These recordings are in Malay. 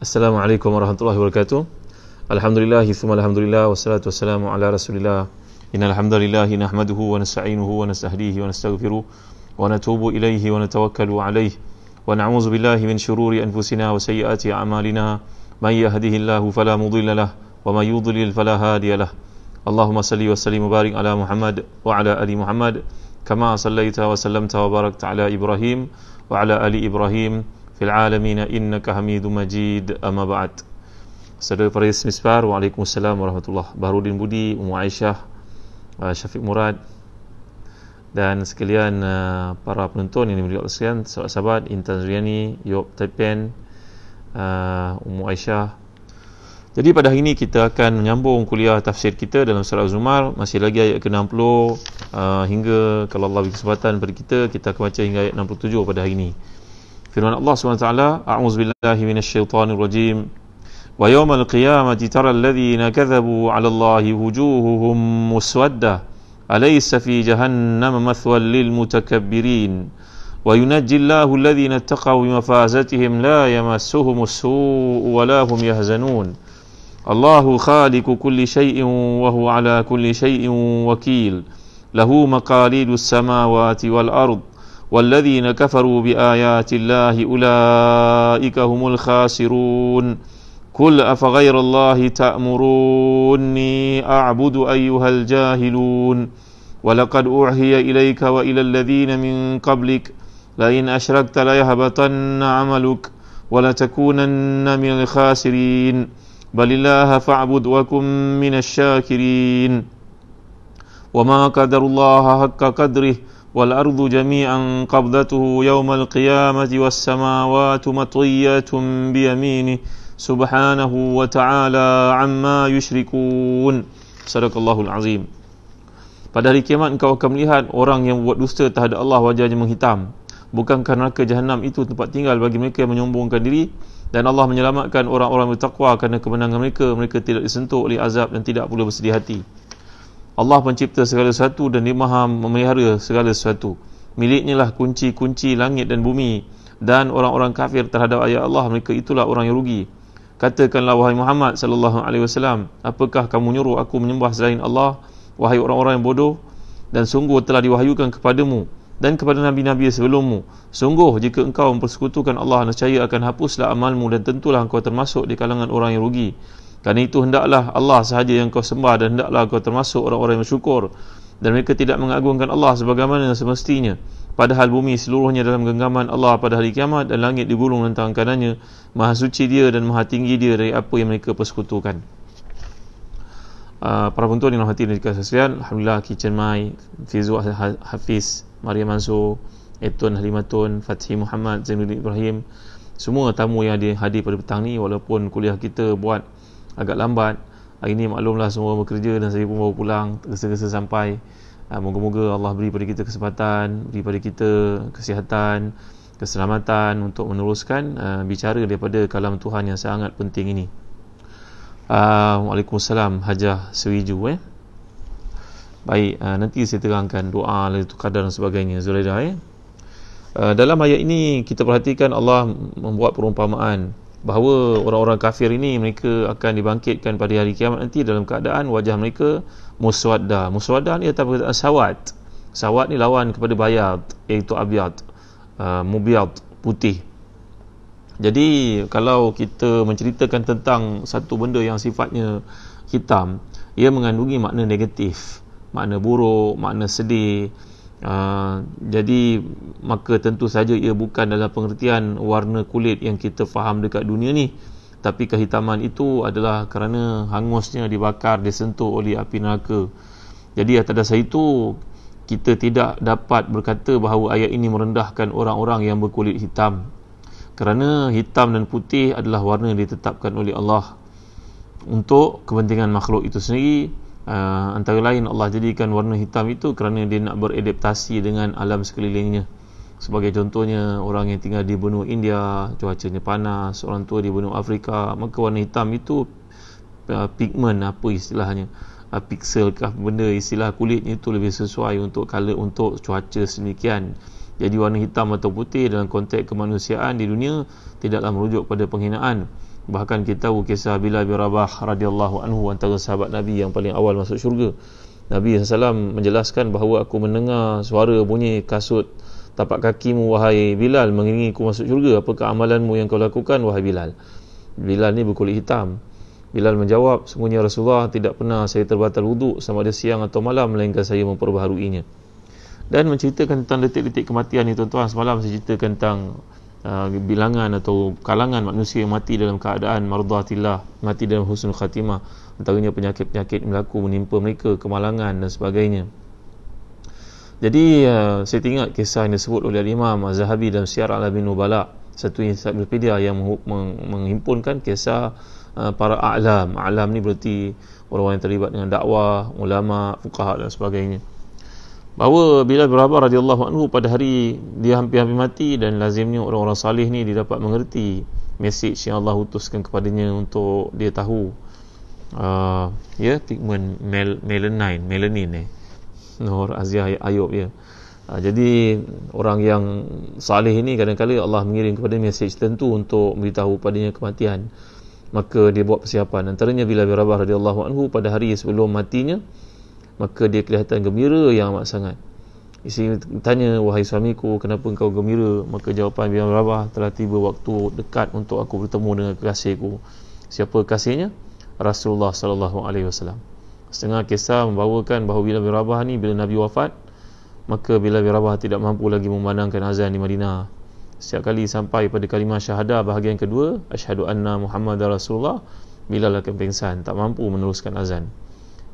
Assalamualaikum warahmatullahi wabarakatuh. Alhamdulillah, thumma alhamdulillah, wassalatu wassalamu ala rasulillah. Innal hamdalillah nahmaduhu wa nasta'inuhu wa nasta'hdihi wa nastaghfiru wa natubu ilayhi wa natawakkalu alayh wa na'udzu billahi min shururi anfusina wa sayyiati a'malina may yahdihillahu fala mudilla lah wa may yudlil fala hadiya lah. Allahumma salli wa sallim wa barik ala Muhammad wa ala ali Muhammad kama sallaita wa sallamta wa barakta ala Ibrahim wa ala ali Ibrahim fil alamin innaka hamidum majid amma ba'd Saudara para yasmin sebar Waalaikumsalam warahmatullahi Barudin Budi Ummu Aisyah uh, Syafiq Murad dan sekalian uh, para penonton yang dimiliki oleh sekalian sahabat-sahabat Intan Zuriani Yop Taipan uh, Ummu Aisyah jadi pada hari ini kita akan menyambung kuliah tafsir kita dalam surah Az-Zumar masih lagi ayat ke-60 uh, hingga kalau Allah beri kesempatan kepada kita kita akan baca hingga ayat 67 pada hari ini. Firman Allah Subhanahu wa taala, "A'udzu billahi minasyaitonir rajim." Wa yawmal qiyamati taral ladzina kadzabu 'ala Allahi wujuhuhum أليس في جهنم مثوى للمتكبرين وينجي الله الذين اتقوا بمفازتهم لا يمسهم السوء ولا هم يهزنون الله خالق كل شيء وهو على كل شيء وكيل له مقاليد السماوات والأرض والذين كفروا بآيات الله أولئك هم الخاسرون قل أفغير الله تأمروني أعبد أيها الجاهلون ولقد أوحي إليك وإلى الذين من قبلك لئن أشركت ليهبطن عملك ولتكونن من الخاسرين بل الله فاعبد وكن من الشاكرين وما قدر الله حق قدره والأرض جميعا قبضته يوم القيامة والسماوات مطوية بيمينه سبحانه وتعالى عما يشركون صدق الله العظيم Pada hari kiamat engkau akan melihat orang yang buat dusta terhadap Allah wajahnya menghitam Bukan kerana ke jahannam itu tempat tinggal bagi mereka yang menyombongkan diri Dan Allah menyelamatkan orang-orang bertakwa kerana kemenangan mereka Mereka tidak disentuh oleh azab dan tidak pula bersedih hati Allah pencipta segala sesuatu dan dia maha memelihara segala sesuatu. Miliknya lah kunci-kunci langit dan bumi dan orang-orang kafir terhadap ayat Allah mereka itulah orang yang rugi. Katakanlah wahai Muhammad sallallahu alaihi wasallam, apakah kamu nyuruh aku menyembah selain Allah wahai orang-orang yang bodoh dan sungguh telah diwahyukan kepadamu dan kepada nabi-nabi sebelummu. Sungguh jika engkau mempersekutukan Allah nescaya akan hapuslah amalmu dan tentulah engkau termasuk di kalangan orang yang rugi. Kerana itu hendaklah Allah sahaja yang kau sembah dan hendaklah kau termasuk orang-orang yang bersyukur. Dan mereka tidak mengagungkan Allah sebagaimana yang semestinya. Padahal bumi seluruhnya dalam genggaman Allah pada hari kiamat dan langit digulung dan tangan kanannya. Maha suci dia dan maha tinggi dia dari apa yang mereka persekutukan. Uh, para penonton yang hati dikasih sekalian, Alhamdulillah Kitchen Mai, Fizu ha-, ha-, Hafiz, Maria Manso, Ebtun Halimatun, Fatih Muhammad, Zainuddin Ibrahim, semua tamu yang hadir pada petang ni walaupun kuliah kita buat agak lambat hari ini maklumlah semua bekerja dan saya pun baru pulang tergesa-gesa sampai uh, moga-moga Allah beri pada kita kesempatan beri pada kita kesihatan keselamatan untuk meneruskan uh, bicara daripada kalam Tuhan yang sangat penting ini uh, Waalaikumsalam Hajah Sewiju eh Baik, uh, nanti saya terangkan doa, itu kadar dan sebagainya Zulaidah eh? Uh, dalam ayat ini kita perhatikan Allah membuat perumpamaan bahawa orang-orang kafir ini mereka akan dibangkitkan pada hari kiamat nanti dalam keadaan wajah mereka muswadda muswadda ni atau perkataan sawat sawat ni lawan kepada bayat iaitu abiat uh, mubiat putih jadi kalau kita menceritakan tentang satu benda yang sifatnya hitam ia mengandungi makna negatif makna buruk makna sedih Uh, jadi maka tentu saja ia bukan dalam pengertian warna kulit yang kita faham dekat dunia ni tapi kehitaman itu adalah kerana hangusnya dibakar disentuh oleh api neraka jadi atas dasar itu kita tidak dapat berkata bahawa ayat ini merendahkan orang-orang yang berkulit hitam kerana hitam dan putih adalah warna yang ditetapkan oleh Allah untuk kepentingan makhluk itu sendiri uh, antara lain Allah jadikan warna hitam itu kerana dia nak beradaptasi dengan alam sekelilingnya sebagai contohnya orang yang tinggal di benua India cuacanya panas orang tua di benua Afrika maka warna hitam itu uh, ah, pigmen apa istilahnya uh, pixel kah benda istilah kulitnya itu lebih sesuai untuk color untuk cuaca sedemikian jadi warna hitam atau putih dalam konteks kemanusiaan di dunia tidaklah merujuk pada penghinaan bahkan kita tahu kisah Bilal bin Rabah radhiyallahu anhu antara sahabat Nabi yang paling awal masuk syurga Nabi SAW menjelaskan bahawa aku mendengar suara bunyi kasut tapak kakimu wahai Bilal mengiringi aku masuk syurga apakah amalanmu yang kau lakukan wahai Bilal Bilal ni berkulit hitam Bilal menjawab semuanya Rasulullah tidak pernah saya terbatal wuduk sama ada siang atau malam melainkan saya memperbaharuinya dan menceritakan tentang detik-detik kematian ni tuan-tuan semalam saya ceritakan tentang uh, bilangan atau kalangan manusia yang mati dalam keadaan mardatillah mati dalam husnul khatimah antaranya penyakit-penyakit berlaku menimpa mereka kemalangan dan sebagainya jadi uh, saya ingat kisah yang disebut oleh Imam Az-Zahabi dalam Siyar Ala bin Nubala satu ensiklopedia yang menghimpunkan kisah ah, para a'lam a'lam ni berarti orang-orang yang terlibat dengan dakwah ulama fuqaha dan sebagainya bahawa bila bin Rabah anhu pada hari dia hampir-hampir mati dan lazimnya orang-orang salih ni dia dapat mengerti mesej yang Allah utuskan kepadanya untuk dia tahu uh, ya pigment mel melanin melanin eh Nur Azia Ayub ya uh, jadi orang yang salih ini kadang-kadang Allah mengirim kepada mesej tertentu untuk beritahu padanya kematian maka dia buat persiapan antaranya bila Bilal bin anhu pada hari sebelum matinya maka dia kelihatan gembira yang amat sangat Isi tanya wahai suamiku kenapa engkau gembira maka jawapan bin Rabah telah tiba waktu dekat untuk aku bertemu dengan kekasihku siapa kasihnya Rasulullah sallallahu alaihi wasallam setengah kisah membawakan bahawa bila bin Rabah ni bila Nabi wafat maka bila bin Rabah tidak mampu lagi memandangkan azan di Madinah setiap kali sampai pada kalimah syahadah bahagian kedua asyhadu anna muhammadar rasulullah bila akan pingsan tak mampu meneruskan azan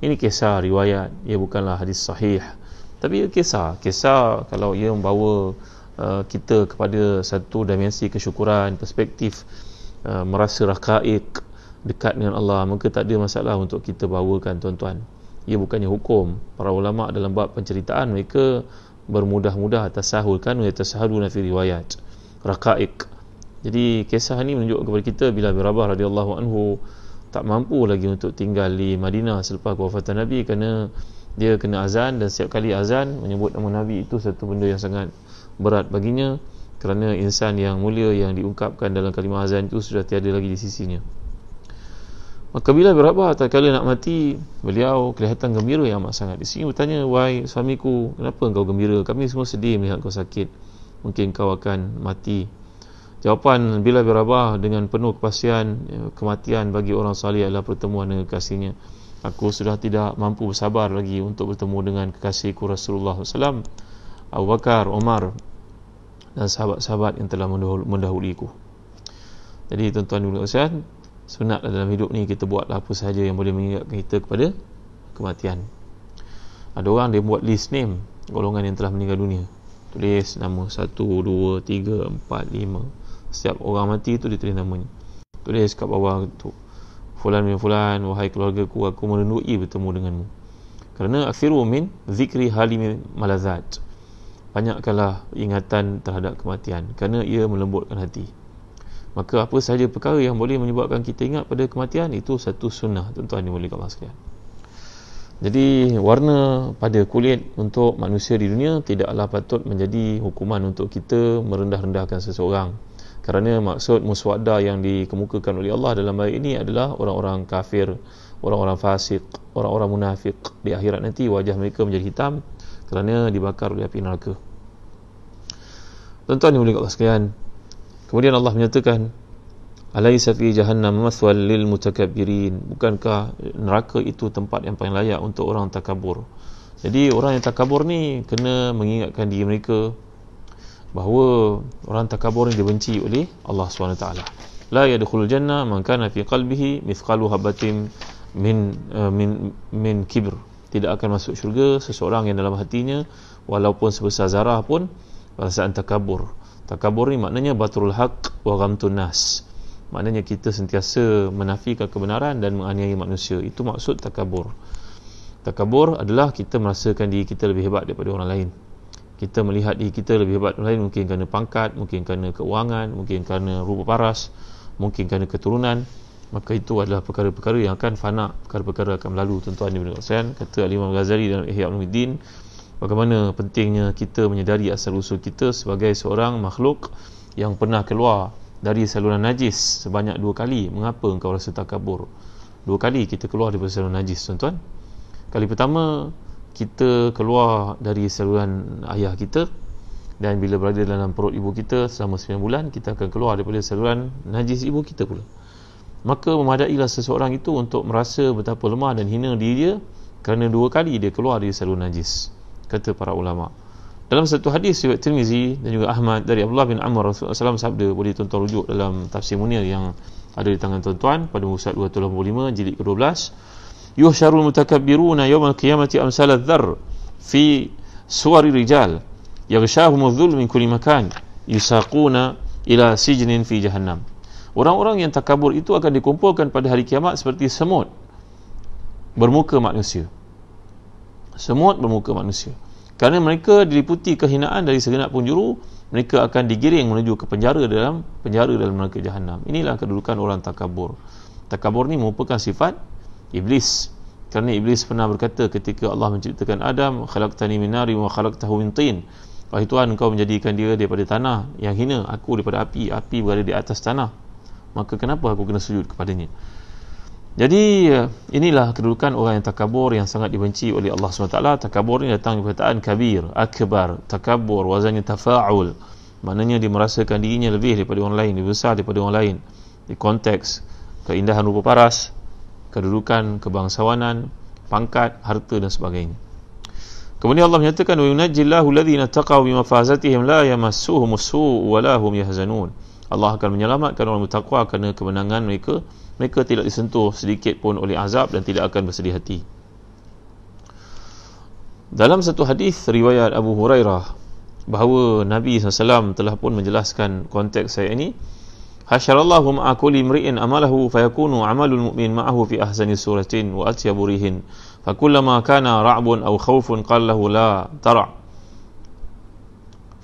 ini kisah riwayat ia bukanlah hadis sahih tapi ia kisah kisah kalau ia membawa uh, kita kepada satu dimensi kesyukuran perspektif uh, merasa rakaik dekat dengan Allah maka tak ada masalah untuk kita bawakan tuan-tuan ia bukannya hukum para ulama dalam bab penceritaan mereka bermudah-mudah tasahul kan ya tasahul fi riwayat rakaik jadi kisah ini menunjuk kepada kita bila Rabah radhiyallahu anhu tak mampu lagi untuk tinggal di Madinah selepas kewafatan Nabi kerana dia kena azan dan setiap kali azan menyebut nama Nabi itu satu benda yang sangat berat baginya kerana insan yang mulia yang diungkapkan dalam kalimah azan itu sudah tiada lagi di sisinya maka bila berapa? tak kala nak mati beliau kelihatan gembira yang amat sangat di sini bertanya why suamiku kenapa engkau gembira kami semua sedih melihat kau sakit mungkin kau akan mati Jawapan bila bin dengan penuh kepastian ya, kematian bagi orang salih adalah pertemuan dengan kekasihnya. Aku sudah tidak mampu bersabar lagi untuk bertemu dengan kekasihku Rasulullah SAW, Abu Bakar, Omar dan sahabat-sahabat yang telah mendahuliku. Jadi tuan-tuan dan puan-puan, sunatlah dalam hidup ni kita buatlah apa sahaja yang boleh mengingatkan kita kepada kematian. Ada orang dia buat list name golongan yang telah meninggal dunia. Tulis nama 1 2 3 4 5 setiap orang mati tu ditulis namanya tulis kat bawah tu fulan bin fulan wahai keluarga ku aku merindui bertemu denganmu kerana akhiru min zikri halim malazat banyakkanlah ingatan terhadap kematian kerana ia melembutkan hati maka apa sahaja perkara yang boleh menyebabkan kita ingat pada kematian itu satu sunnah tuan-tuan ni boleh kalah sekalian jadi warna pada kulit untuk manusia di dunia tidaklah patut menjadi hukuman untuk kita merendah-rendahkan seseorang kerana maksud muswada yang dikemukakan oleh Allah dalam ayat ini adalah orang-orang kafir orang-orang fasik orang-orang munafik di akhirat nanti wajah mereka menjadi hitam kerana dibakar oleh api neraka tuan-tuan yang boleh sekalian kemudian Allah menyatakan alaysa fi jahannam maswal lil mutakabbirin bukankah neraka itu tempat yang paling layak untuk orang takabur jadi orang yang takabur ni kena mengingatkan diri mereka bahawa orang takabur ini dibenci oleh Allah SWT la yadkhul jannah man kana fi qalbihi mithqalu habatin min eh, min min kibr tidak akan masuk syurga seseorang yang dalam hatinya walaupun sebesar zarah pun perasaan takabur takabur ni maknanya batrul haq wa ghamtun nas maknanya kita sentiasa menafikan kebenaran dan menganiaya manusia itu maksud takabur takabur adalah kita merasakan diri kita lebih hebat daripada orang lain kita melihat diri kita lebih hebat lain mungkin kerana pangkat mungkin kerana keuangan mungkin kerana rupa paras mungkin kerana keturunan maka itu adalah perkara-perkara yang akan fana perkara-perkara akan lalu tuan-tuan dan puan-puan kata Imam Ghazali dalam Ihya Ulumuddin bagaimana pentingnya kita menyedari asal usul kita sebagai seorang makhluk yang pernah keluar dari saluran najis sebanyak dua kali mengapa engkau rasa takabur dua kali kita keluar dari saluran najis tuan-tuan kali pertama kita keluar dari saluran ayah kita dan bila berada dalam perut ibu kita selama 9 bulan kita akan keluar daripada saluran najis ibu kita pula maka memadailah seseorang itu untuk merasa betapa lemah dan hina diri dia kerana dua kali dia keluar dari saluran najis kata para ulama dalam satu hadis riwayat Tirmizi dan juga Ahmad dari Abdullah bin Amr Rasulullah SAW sabda boleh tuan-tuan rujuk dalam tafsir munir yang ada di tangan tuan-tuan pada muka surat 285 jilid ke-12 يهشر المتكبرون يوم القيامة Amsal الذر fi صور الرجال يغشاهم الذل min كل مكان yusaquna ila سجن fi جهنم Orang-orang yang takabur itu akan dikumpulkan pada hari kiamat seperti semut bermuka manusia. Semut bermuka manusia. Kerana mereka diliputi kehinaan dari segenap penjuru, mereka akan digiring menuju ke penjara dalam penjara dalam neraka jahanam. Inilah kedudukan orang takabur. Takabur ni merupakan sifat iblis kerana iblis pernah berkata ketika Allah menciptakan Adam khalaqtani min nari wa khalaqtahu min tin wahai tuhan engkau menjadikan dia daripada tanah yang hina aku daripada api api berada di atas tanah maka kenapa aku kena sujud kepadanya jadi inilah kedudukan orang yang takabur yang sangat dibenci oleh Allah SWT takabur ini datang dari perkataan kabir akbar takabur wazannya tafa'ul maknanya dia merasakan dirinya lebih daripada orang lain lebih besar daripada orang lain di konteks keindahan rupa paras kedudukan kebangsawanan pangkat harta dan sebagainya kemudian Allah menyatakan wa yunajjillahu alladhina taqaw bi mafazatihim la yamassuhum su'u wa lahum yahzanun Allah akan menyelamatkan orang bertakwa kerana kemenangan mereka mereka tidak disentuh sedikit pun oleh azab dan tidak akan bersedih hati dalam satu hadis riwayat Abu Hurairah bahawa Nabi SAW telah pun menjelaskan konteks ayat ini Hasyarallahu ma'a kulli imri'in amalahu fayakunu 'amalul mu'min ma'ahu fi ahzani suratin wa atyaburihin. Fakullama kana ra'bun aw khawfun qala lahu la tara.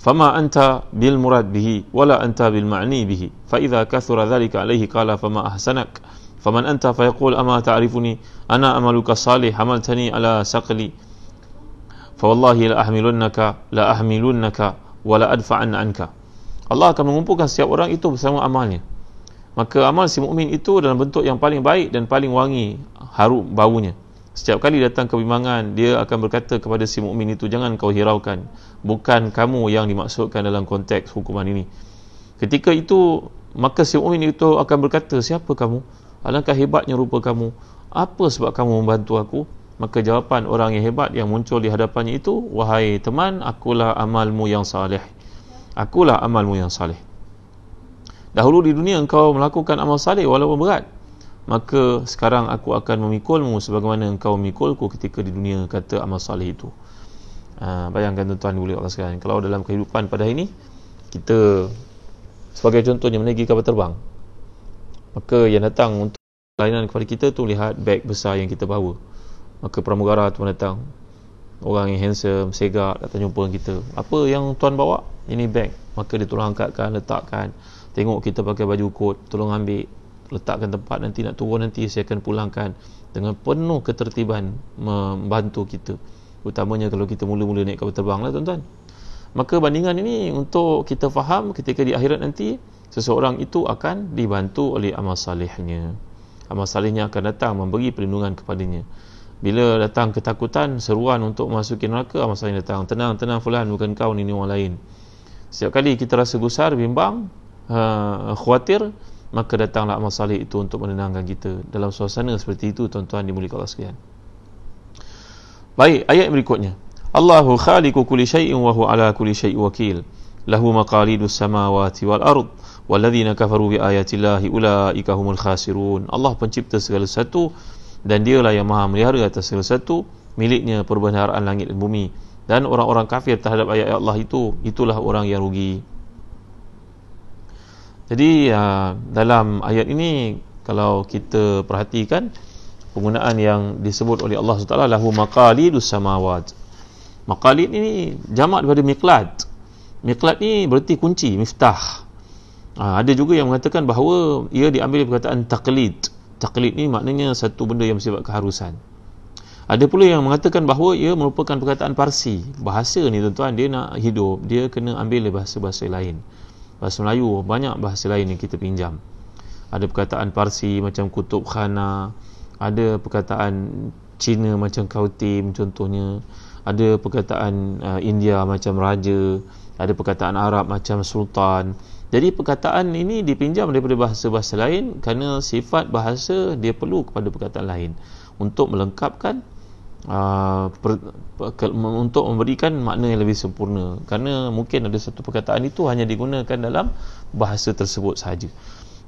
Fama anta bil murad bihi wala anta bil ma'ni bihi. Fa idza kathura dhalika 'alayhi qala fama ahsanak. Faman anta fayaqul ama ta'rifuni ana amaluka salih hamaltani 'ala saqli. Fa wallahi la ahmilunnaka la ahmilunnaka wala adfa'an 'anka. Allah akan mengumpulkan setiap orang itu bersama amalnya. Maka amal si mukmin itu dalam bentuk yang paling baik dan paling wangi harum baunya. Setiap kali datang kebimbangan, dia akan berkata kepada si mukmin itu, jangan kau hiraukan. Bukan kamu yang dimaksudkan dalam konteks hukuman ini. Ketika itu, maka si mukmin itu akan berkata, siapa kamu? Alangkah hebatnya rupa kamu. Apa sebab kamu membantu aku? Maka jawapan orang yang hebat yang muncul di hadapannya itu, wahai teman, akulah amalmu yang saleh akulah amalmu yang salih dahulu di dunia engkau melakukan amal salih walaupun berat maka sekarang aku akan memikulmu sebagaimana engkau memikulku ketika di dunia kata amal salih itu ha, bayangkan tuan-tuan boleh Allah sekarang kalau dalam kehidupan pada hari ini kita sebagai contohnya menaiki kapal terbang maka yang datang untuk lainan kepada kita tu lihat beg besar yang kita bawa maka pramugara tu datang orang yang handsome segak datang jumpa kita apa yang tuan bawa ini bag maka dia tolong angkatkan letakkan tengok kita pakai baju kot tolong ambil letakkan tempat nanti nak turun nanti saya akan pulangkan dengan penuh ketertiban membantu kita utamanya kalau kita mula-mula naik kapal terbang lah tuan-tuan maka bandingan ini untuk kita faham ketika di akhirat nanti seseorang itu akan dibantu oleh amal salihnya amal salihnya akan datang memberi perlindungan kepadanya bila datang ketakutan seruan untuk masukin neraka ah, masa ini datang tenang tenang fulan bukan kau ni ni orang lain setiap kali kita rasa gusar bimbang uh, ha, khuatir maka datanglah amal salih itu untuk menenangkan kita dalam suasana seperti itu tuan-tuan dimulik Allah sekalian baik ayat berikutnya Allahu khaliqu Kuli syai'in wa huwa ala kulli syai'in wakil lahu Maqalidu samawati wal ard walladzina kafaru bi ayati ulaika khasirun Allah pencipta segala satu dan dialah yang maha melihara atas segala sesuatu miliknya perbendaharaan langit dan bumi dan orang-orang kafir terhadap ayat-ayat Allah itu itulah orang yang rugi jadi ya, dalam ayat ini kalau kita perhatikan penggunaan yang disebut oleh Allah SWT lahu maqalidus samawat maqalid ini jamak daripada miqlat miqlat ni berarti kunci miftah ha, ada juga yang mengatakan bahawa ia diambil perkataan taqlid taklid ni maknanya satu benda yang bersifat keharusan ada pula yang mengatakan bahawa ia merupakan perkataan Parsi. Bahasa ni tuan-tuan, dia nak hidup, dia kena ambil bahasa-bahasa lain. Bahasa Melayu, banyak bahasa lain yang kita pinjam. Ada perkataan Parsi macam Kutub Khana, ada perkataan Cina macam Kautim contohnya, ada perkataan uh, India macam Raja, ada perkataan Arab macam Sultan, jadi perkataan ini dipinjam daripada bahasa-bahasa lain kerana sifat bahasa dia perlu kepada perkataan lain untuk melengkapkan uh, per, per, ke, untuk memberikan makna yang lebih sempurna. Kerana mungkin ada satu perkataan itu hanya digunakan dalam bahasa tersebut sahaja.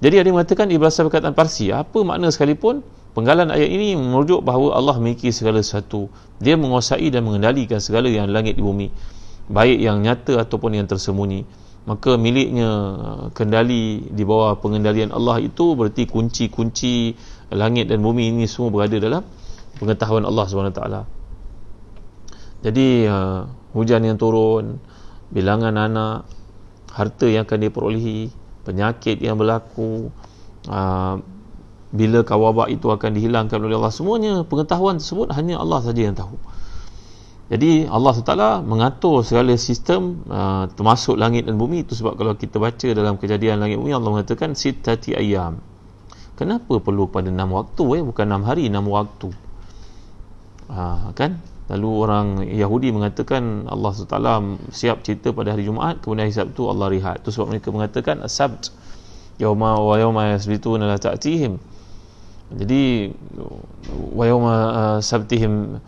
Jadi ada yang mengatakan ibrasa perkataan Parsi apa makna sekalipun penggalan ayat ini merujuk bahawa Allah memiliki segala sesuatu. Dia menguasai dan mengendalikan segala yang langit di bumi baik yang nyata ataupun yang tersembunyi maka miliknya uh, kendali di bawah pengendalian Allah itu berarti kunci-kunci langit dan bumi ini semua berada dalam pengetahuan Allah SWT jadi uh, hujan yang turun bilangan anak harta yang akan diperolehi penyakit yang berlaku uh, bila kawabak itu akan dihilangkan oleh Allah semuanya pengetahuan tersebut hanya Allah saja yang tahu jadi Allah SWT mengatur segala sistem uh, termasuk langit dan bumi itu sebab kalau kita baca dalam kejadian langit bumi Allah mengatakan sitati ayam. Kenapa perlu pada enam waktu eh? Bukan enam hari, enam waktu. Uh, kan? Lalu orang Yahudi mengatakan Allah SWT siap cerita pada hari Jumaat kemudian hari Sabtu Allah rehat. Itu sebab mereka mengatakan Sabt yawma wa yawma yasbitun ala ta'tihim. Jadi wa yawma uh, sabtihim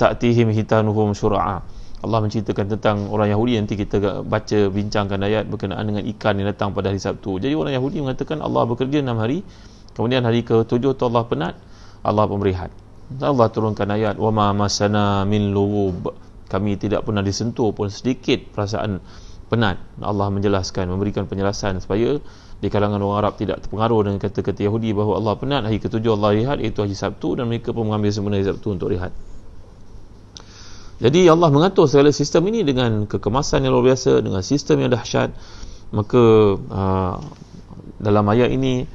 ta'tihim hitanuhum syura'a Allah menceritakan tentang orang Yahudi nanti kita baca bincangkan ayat berkenaan dengan ikan yang datang pada hari Sabtu jadi orang Yahudi mengatakan Allah bekerja 6 hari kemudian hari ke-7 Allah penat Allah pemberihat Allah turunkan ayat Wa ma masana min lubub kami tidak pernah disentuh pun sedikit perasaan penat Allah menjelaskan memberikan penjelasan supaya di kalangan orang Arab tidak terpengaruh dengan kata-kata Yahudi bahawa Allah penat hari ketujuh Allah rehat iaitu hari Sabtu dan mereka pun mengambil sebenarnya hari Sabtu untuk rehat jadi Allah mengatur segala sistem ini dengan kekemasan yang luar biasa, dengan sistem yang dahsyat. Maka uh, dalam ayat ini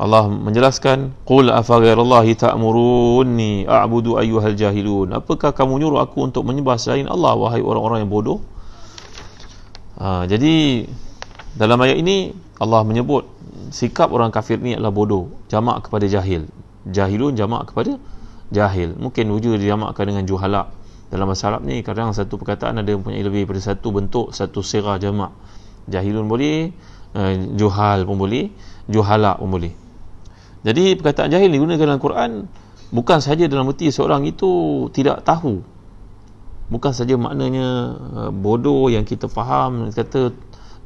Allah menjelaskan qul afaghairallahi ta'murunni a'budu ayyuhal jahilun. Apakah kamu nyuruh aku untuk menyembah selain Allah wahai orang-orang yang bodoh? Uh, jadi dalam ayat ini Allah menyebut sikap orang kafir ni adalah bodoh, jamak kepada jahil. Jahilun jamak kepada jahil. Mungkin wujud dijamakkan dengan juhala dalam bahasa Arab ni kadang satu perkataan ada yang punya lebih daripada satu bentuk satu sirah jamak jahilun boleh uh, juhal pun boleh juhala pun boleh jadi perkataan jahil digunakan dalam Quran bukan saja dalam erti seorang itu tidak tahu bukan saja maknanya eh, bodoh yang kita faham kata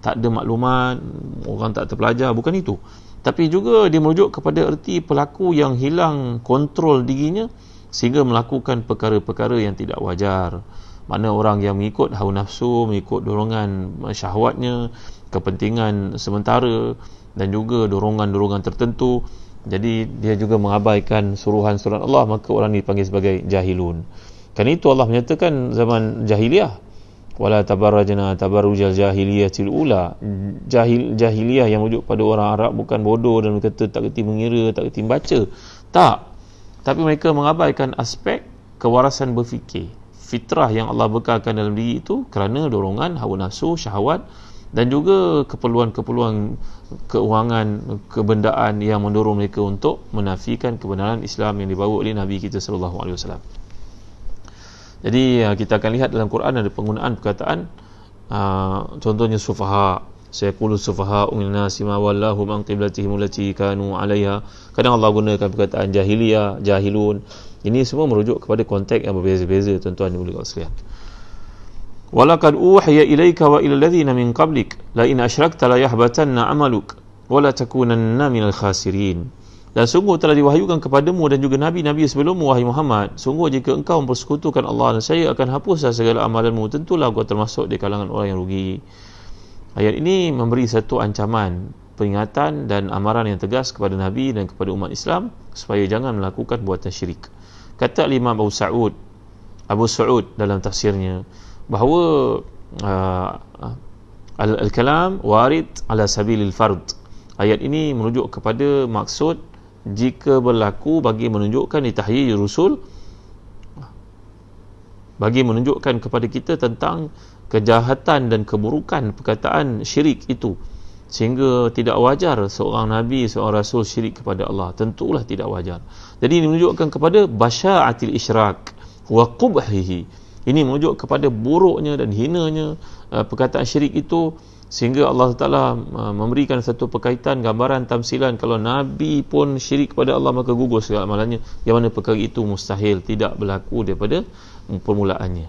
tak ada maklumat orang tak terpelajar bukan itu tapi juga dia merujuk kepada erti pelaku yang hilang kontrol dirinya sehingga melakukan perkara-perkara yang tidak wajar mana orang yang mengikut hawa nafsu mengikut dorongan syahwatnya kepentingan sementara dan juga dorongan-dorongan tertentu jadi dia juga mengabaikan suruhan surat Allah maka orang ini dipanggil sebagai jahilun kan itu Allah menyatakan zaman jahiliah wala tabarrajna tabarrujal jahiliyah ula jahil jahiliyah yang wujud pada orang Arab bukan bodoh dan kata tak reti mengira tak reti baca tak tapi mereka mengabaikan aspek kewarasan berfikir fitrah yang Allah bekalkan dalam diri itu kerana dorongan hawa nafsu syahwat dan juga keperluan-keperluan keuangan kebendaan yang mendorong mereka untuk menafikan kebenaran Islam yang dibawa oleh Nabi kita sallallahu alaihi wasallam. Jadi ya, kita akan lihat dalam Quran ada penggunaan perkataan ah, contohnya sufaha saya qulu sufaha unna sima wallahu man qiblatihim allati kanu 'alayha kadang Allah gunakan perkataan jahiliyah jahilun ini semua merujuk kepada konteks yang berbeza-beza tuan-tuan dan puan-puan sekalian walaqad uhiya ilayka wa ila alladhina min qablik la in asyrakta la yahbatanna amaluk wa la takunanna minal khasirin dan sungguh telah diwahyukan kepadamu dan juga nabi-nabi sebelummu wahai Muhammad sungguh jika engkau mempersekutukan Allah dan saya akan hapuslah segala amalanmu tentulah kau termasuk di kalangan orang yang rugi ayat ini memberi satu ancaman peringatan dan amaran yang tegas kepada Nabi dan kepada umat Islam supaya jangan melakukan buatan syirik. Kata Imam Abu Sa'ud Abu Sa'ud dalam tafsirnya bahawa uh, uh, al-kalam warid ala sabilil fard. Ayat ini merujuk kepada maksud jika berlaku bagi menunjukkan ditahyir rasul, bagi menunjukkan kepada kita tentang kejahatan dan keburukan perkataan syirik itu sehingga tidak wajar seorang nabi seorang rasul syirik kepada Allah tentulah tidak wajar jadi ini menunjukkan kepada basyaatil isyrak wa qubhihi ini menunjuk kepada buruknya dan hinanya uh, perkataan syirik itu sehingga Allah Taala uh, memberikan satu perkaitan gambaran tamsilan kalau nabi pun syirik kepada Allah maka gugur segala amalannya yang mana perkara itu mustahil tidak berlaku daripada permulaannya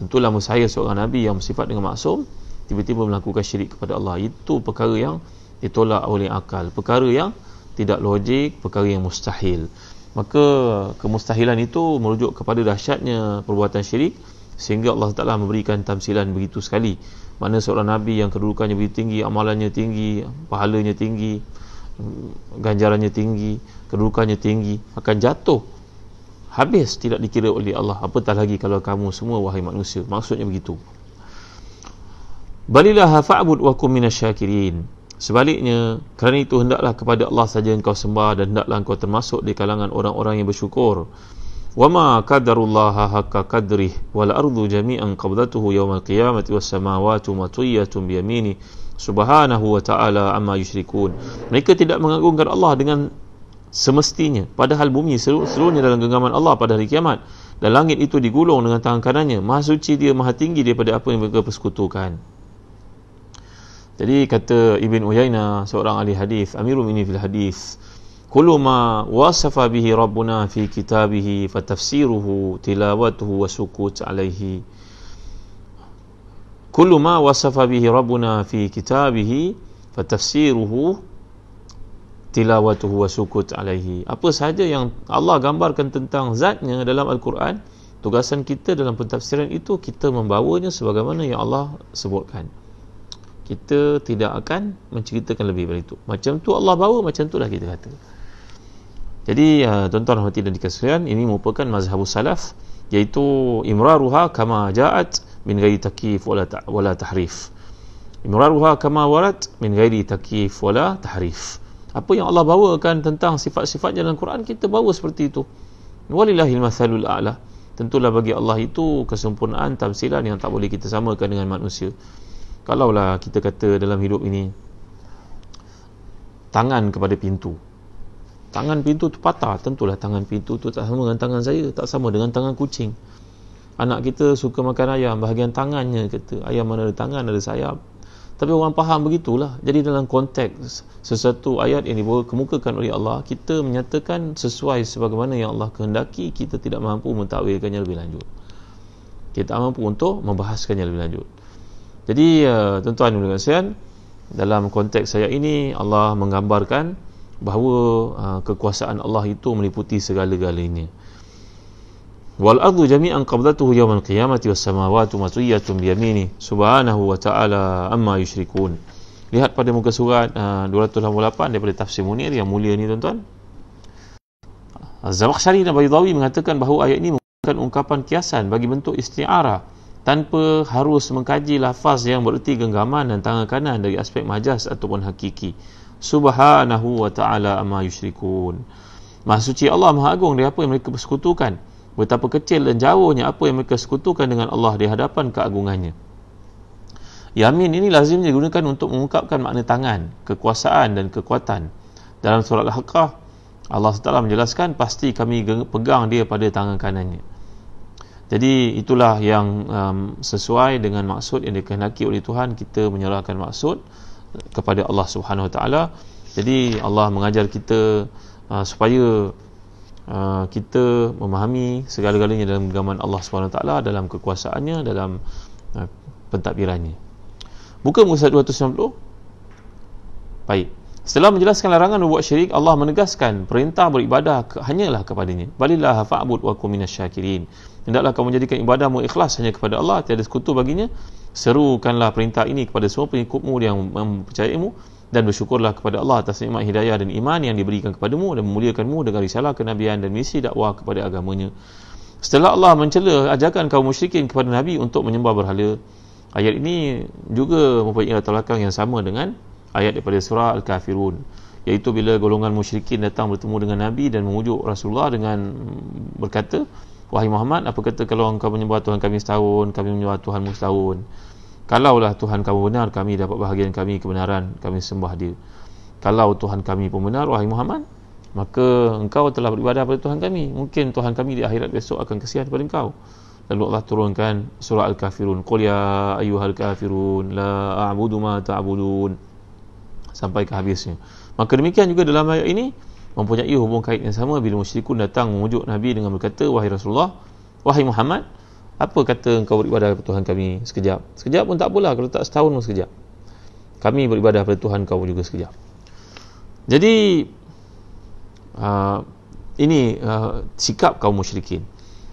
tentulah mustahil seorang nabi yang bersifat dengan maksum tiba-tiba melakukan syirik kepada Allah itu perkara yang ditolak oleh akal perkara yang tidak logik perkara yang mustahil maka kemustahilan itu merujuk kepada dahsyatnya perbuatan syirik sehingga Allah Taala memberikan tamsilan begitu sekali mana seorang nabi yang kedudukannya begitu tinggi amalannya tinggi pahalanya tinggi ganjarannya tinggi kedudukannya tinggi akan jatuh habis tidak dikira oleh Allah apatah lagi kalau kamu semua wahai manusia maksudnya begitu balilaha fa'bud wa kum minasyakirin sebaliknya kerana itu hendaklah kepada Allah saja engkau sembah dan hendaklah engkau termasuk di kalangan orang-orang yang bersyukur wa ma qadarullaha haqqa qadrih wal ardu jami'an qabdatuhu yawmal qiyamati was samawati matwiyatun bi yamini subhanahu wa ta'ala amma yushrikun mereka tidak mengagungkan Allah dengan semestinya padahal bumi seluruhnya dalam genggaman Allah pada hari kiamat dan langit itu digulung dengan tangan kanannya maha suci dia maha tinggi daripada apa yang mereka persekutukan jadi kata Ibn Uyayna seorang ahli hadis, Amirul Mukminin fil hadis, "Kullu ma wasafa bihi Rabbuna fi kitabihi fa tafsiruhu tilawatuhu wa sukut alaihi." Kullu ma wasafa bihi Rabbuna fi kitabihi fa tafsiruhu tilawatuhu wa sukut alaihi. Apa sahaja yang Allah gambarkan tentang zatnya dalam Al-Quran, tugasan kita dalam pentafsiran itu kita membawanya sebagaimana yang Allah sebutkan kita tidak akan menceritakan lebih daripada itu macam tu Allah bawa macam tu lah kita kata jadi uh, tuan-tuan hati dan dikasihkan ini merupakan mazhab salaf iaitu imraruha kama ja'at min ghairi takif wala wala tahrif imraruha kama warat min ghairi takif wala tahrif apa yang Allah bawakan tentang sifat sifat dalam Quran kita bawa seperti itu walillahil mathalul a'la tentulah bagi Allah itu kesempurnaan tamsilan yang tak boleh kita samakan dengan manusia kalaulah kita kata dalam hidup ini tangan kepada pintu tangan pintu tu patah tentulah tangan pintu tu tak sama dengan tangan saya tak sama dengan tangan kucing anak kita suka makan ayam bahagian tangannya kata ayam mana ada tangan ada sayap tapi orang faham begitulah jadi dalam konteks sesuatu ayat yang kemukakan oleh Allah kita menyatakan sesuai sebagaimana yang Allah kehendaki kita tidak mampu mentakwilkannya lebih lanjut kita tak mampu untuk membahaskannya lebih lanjut jadi uh, tuan-tuan dan puan-puan dalam konteks saya ini Allah menggambarkan bahawa uh, kekuasaan Allah itu meliputi segala-galanya. Wal ardu jami'an qabdatuhu yawmal qiyamati was samawati matwiyatun bi yamini subhanahu wa ta'ala amma yushrikun. Lihat pada muka surat eh, uh, 288 daripada tafsir Munir yang mulia ni tuan-tuan. Az-Zamakhsyari dan Baydawi mengatakan bahawa ayat ini merupakan ungkapan kiasan bagi bentuk isti'arah tanpa harus mengkaji lafaz yang bererti genggaman dan tangan kanan dari aspek majas ataupun hakiki. Subhanahu wa ta'ala amma yushrikun. Maha suci Allah Maha Agung dari apa yang mereka persekutukan. Betapa kecil dan jauhnya apa yang mereka sekutukan dengan Allah di hadapan keagungannya. Yamin ini lazim digunakan untuk mengungkapkan makna tangan, kekuasaan dan kekuatan. Dalam surat Al-Haqqah, Allah SWT menjelaskan pasti kami pegang dia pada tangan kanannya. Jadi itulah yang um, sesuai dengan maksud yang dikehendaki oleh Tuhan kita menyerahkan maksud uh, kepada Allah Subhanahu Wa Taala. Jadi Allah mengajar kita uh, supaya uh, kita memahami segala-galanya dalam genggaman Allah Subhanahu Wa Taala dalam kekuasaannya dalam uh, pentadbirannya. Buka muka surat 290. Baik. Setelah menjelaskan larangan membuat syirik, Allah menegaskan perintah beribadah ke, hanyalah kepadanya. Balillah fa'bud wa kum minasyakirin. syakirin. Hendaklah kamu jadikan ibadahmu ikhlas hanya kepada Allah, tiada sekutu baginya. Serukanlah perintah ini kepada semua pengikutmu yang mempercayaimu dan bersyukurlah kepada Allah atas nikmat hidayah dan iman yang diberikan kepadamu dan memuliakanmu dengan risalah kenabian dan misi dakwah kepada agamanya. Setelah Allah mencela ajakan kaum musyrikin kepada Nabi untuk menyembah berhala, ayat ini juga mempunyai latar belakang yang sama dengan ayat daripada surah Al-Kafirun iaitu bila golongan musyrikin datang bertemu dengan Nabi dan memujuk Rasulullah dengan berkata, Wahai Muhammad, apa kata kalau engkau menyembah Tuhan kami setahun, kami menyembah Tuhan mu setahun? Kalaulah Tuhan kamu benar, kami dapat bahagian kami kebenaran, kami sembah dia. Kalau Tuhan kami pun benar, wahai Muhammad, maka engkau telah beribadah pada Tuhan kami. Mungkin Tuhan kami di akhirat besok akan kesian kepada engkau. Lalu Allah turunkan surah Al-Kafirun. Qul ya ayuhal kafirun, la a'budu ma ta'budun. Sampai ke habisnya. Maka demikian juga dalam ayat ini, mempunyai hubungan kait yang sama bila musyrikun datang mengujuk Nabi dengan berkata wahai Rasulullah wahai Muhammad apa kata engkau beribadah kepada Tuhan kami sekejap sekejap pun tak apalah kalau tak setahun pun sekejap kami beribadah kepada Tuhan kau juga sekejap jadi uh, ini uh, sikap kaum musyrikin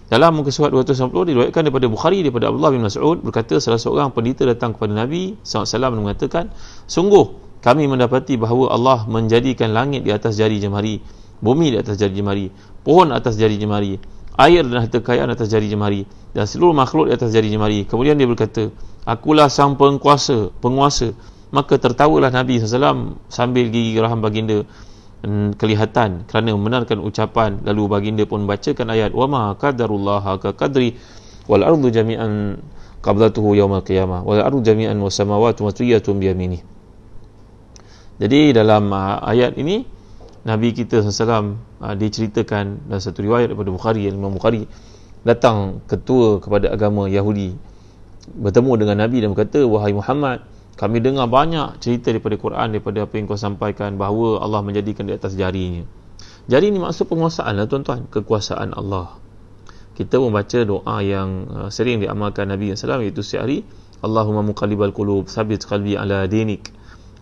dalam muka surat 290 diriwayatkan daripada Bukhari daripada Abdullah bin Mas'ud berkata salah seorang pendeta datang kepada Nabi SAW dan mengatakan sungguh kami mendapati bahawa Allah menjadikan langit di atas jari jemari, bumi di atas jari jemari, pohon atas jari jemari, air dan harta kekayaan atas jari jemari dan seluruh makhluk di atas jari jemari. Kemudian dia berkata, akulah sang penguasa, penguasa. Maka tertawalah Nabi SAW sambil gigi geraham baginda hmm, kelihatan kerana membenarkan ucapan lalu baginda pun bacakan ayat wama qadarullah ka qadri wal ardu jami'an qabdatuhu yawmal qiyamah wal ardu jami'an wa samawati matwiyatun bi yaminihi jadi dalam uh, ayat ini Nabi kita SAW uh, diceritakan dalam satu riwayat daripada Bukhari Imam Bukhari datang ketua kepada agama Yahudi bertemu dengan Nabi dan berkata wahai Muhammad kami dengar banyak cerita daripada Quran daripada apa yang kau sampaikan bahawa Allah menjadikan di atas jarinya jari ini maksud penguasaan lah tuan-tuan kekuasaan Allah kita membaca doa yang uh, sering diamalkan Nabi SAW iaitu sehari Allahumma muqalibal qulub sabit qalbi ala dinik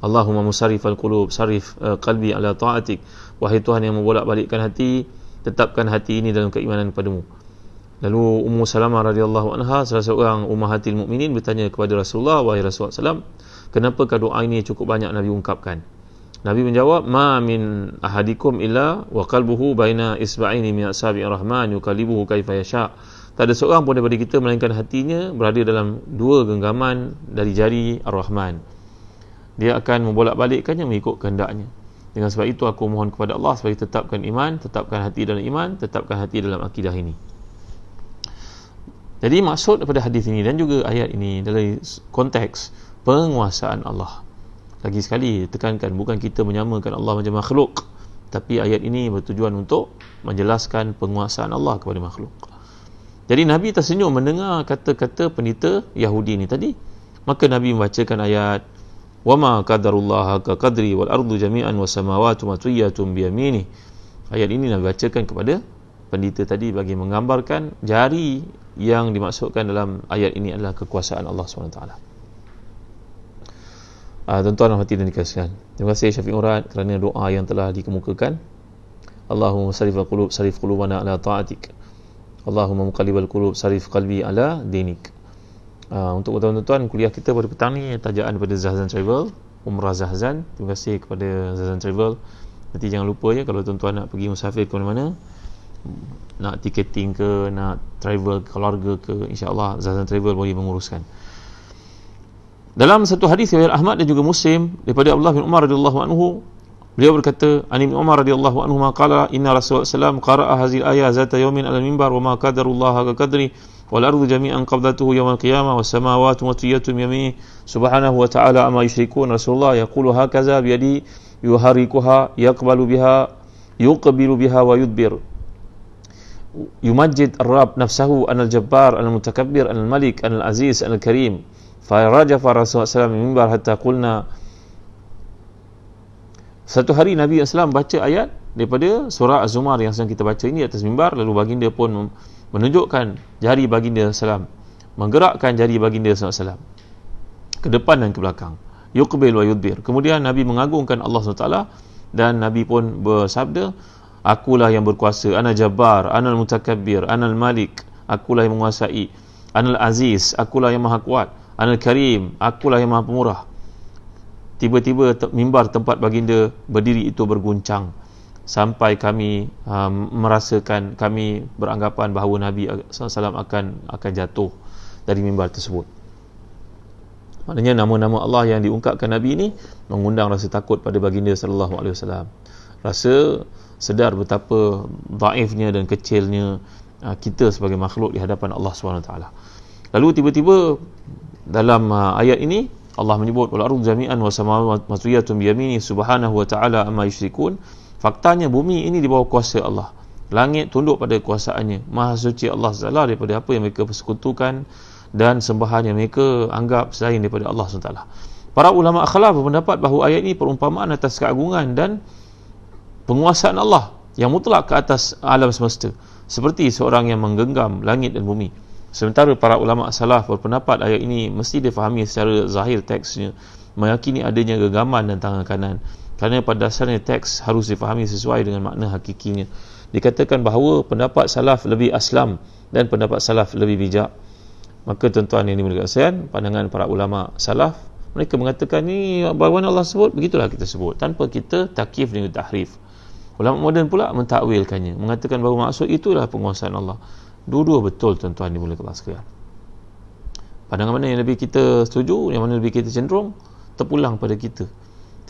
Allahumma musarif al-qulub, sarif eh, qalbi ala ta'atik. Wahai Tuhan yang membolak-balikkan hati, tetapkan hati ini dalam keimanan kepadamu. Lalu Ummu Salamah radhiyallahu anha salah seorang umat hati mukminin bertanya kepada Rasulullah wahai Rasulullah sallam, kenapa ke doa ini cukup banyak Nabi ungkapkan? Nabi menjawab, "Ma min ahadikum illa wa kalbuhu baina isba'aini min asabi rahman yukalibuhu kaifa yasha." Tak ada seorang pun daripada kita melainkan hatinya berada dalam dua genggaman dari jari Ar-Rahman dia akan membolak-balikkannya mengikut kehendaknya dengan sebab itu aku mohon kepada Allah supaya tetapkan iman tetapkan hati dalam iman tetapkan hati dalam akidah ini jadi maksud daripada hadis ini dan juga ayat ini dalam konteks penguasaan Allah lagi sekali tekankan bukan kita menyamakan Allah macam makhluk tapi ayat ini bertujuan untuk menjelaskan penguasaan Allah kepada makhluk jadi Nabi tersenyum mendengar kata-kata pendeta Yahudi ini tadi maka Nabi membacakan ayat وما قدر الله حق قدره والارض جميعا والسماوات مطويات بيمينه ayat ini Nabi bacakan kepada pendeta tadi bagi menggambarkan jari yang dimaksudkan dalam ayat ini adalah kekuasaan Allah SWT uh, ah, tuan-tuan hati dan dikasihkan terima kasih Syafiq Urat kerana doa yang telah dikemukakan Allahumma sarif al-qulub sarif qulubana ala ta'atik Allahumma muqallib al-qulub sarif qalbi ala dinik Ah, untuk tuan-tuan kuliah kita pada petang ni tajaan daripada Zahzan Travel Umrah Zahzan terima kasih kepada Zahzan Travel nanti jangan lupa ya kalau tuan-tuan nak pergi musafir ke mana-mana nak tiketing ke nak travel ke keluarga ke insyaAllah Zahzan Travel boleh menguruskan dalam satu hadis riwayat Ahmad dan juga Muslim daripada Abdullah bin Umar radhiyallahu anhu beliau berkata Ani bin Umar radhiyallahu anhu maqala inna Rasulullah sallallahu alaihi wasallam qara'a hadhihi al-aya zata yawmin al-mimbar wa ma qadarullah haqa qadri wal ardu jami'an qabdatuhu yawm al-qiyamah was samawati matiyatun yamin subhanahu wa ta'ala amma yushrikun rasulullah yaqulu hakaza bi yadi yuharikuha yaqbalu biha yuqbilu biha wa yudbir yumajjid ar-rab nafsahu anal jabbar anal mutakabbir anal malik anal aziz anal karim fa rajafa rasulullah sallallahu alaihi mimbar hatta qulna satu hari Nabi SAW baca ayat daripada surah Az-Zumar yang sedang kita baca ini atas mimbar lalu baginda pun mem- menunjukkan jari baginda SAW menggerakkan jari baginda SAW ke depan dan ke belakang yuqbil wa yudbir kemudian Nabi mengagungkan Allah SWT dan Nabi pun bersabda akulah yang berkuasa anal jabbar anal mutakabbir anal malik akulah yang menguasai anal aziz akulah yang maha kuat anal karim akulah yang maha pemurah tiba-tiba mimbar tempat baginda berdiri itu berguncang sampai kami um, merasakan kami beranggapan bahawa Nabi SAW akan akan jatuh dari mimbar tersebut maknanya nama-nama Allah yang diungkapkan Nabi ini mengundang rasa takut pada baginda S.A.W. rasa sedar betapa dhaifnya dan kecilnya uh, kita sebagai makhluk di hadapan Allah SWT lalu tiba-tiba dalam uh, ayat ini Allah menyebut wal ardu jami'an wa samawati matwiyatun bi yamini subhanahu wa ta'ala amma yushrikun faktanya bumi ini di bawah kuasa Allah langit tunduk pada kuasaannya maha suci Allah SWT daripada apa yang mereka persekutukan dan sembahan yang mereka anggap selain daripada Allah SWT para ulama akhlaf berpendapat bahawa ayat ini perumpamaan atas keagungan dan penguasaan Allah yang mutlak ke atas alam semesta seperti seorang yang menggenggam langit dan bumi sementara para ulama salaf berpendapat ayat ini mesti difahami secara zahir teksnya meyakini adanya genggaman dan tangan kanan kerana pada dasarnya teks harus difahami sesuai dengan makna hakikinya dikatakan bahawa pendapat salaf lebih aslam dan pendapat salaf lebih bijak maka tuan-tuan ini kasihan pandangan para ulama salaf mereka mengatakan ni bagaimana Allah sebut begitulah kita sebut tanpa kita takif dengan tahrif ulama moden pula mentakwilkannya mengatakan bahawa maksud itulah penguasaan Allah dua-dua betul tuan-tuan dimulai kasihan. pandangan mana yang lebih kita setuju yang mana lebih kita cenderung terpulang pada kita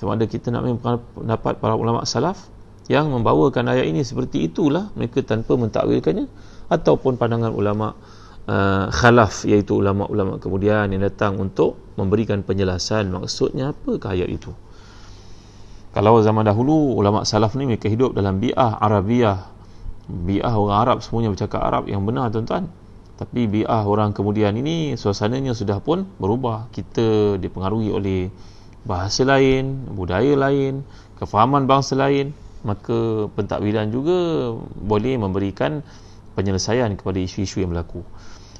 sama ada kita nak mengambil pendapat para ulama salaf yang membawakan ayat ini seperti itulah mereka tanpa mentakwilkannya ataupun pandangan ulama uh, khalaf iaitu ulama-ulama kemudian yang datang untuk memberikan penjelasan maksudnya apakah ayat itu kalau zaman dahulu ulama salaf ni mereka hidup dalam bi'ah Arabiah bi'ah orang Arab semuanya bercakap Arab yang benar tuan-tuan tapi bi'ah orang kemudian ini suasananya sudah pun berubah kita dipengaruhi oleh bahasa lain, budaya lain, kefahaman bangsa lain, maka pentadbiran juga boleh memberikan penyelesaian kepada isu-isu yang berlaku.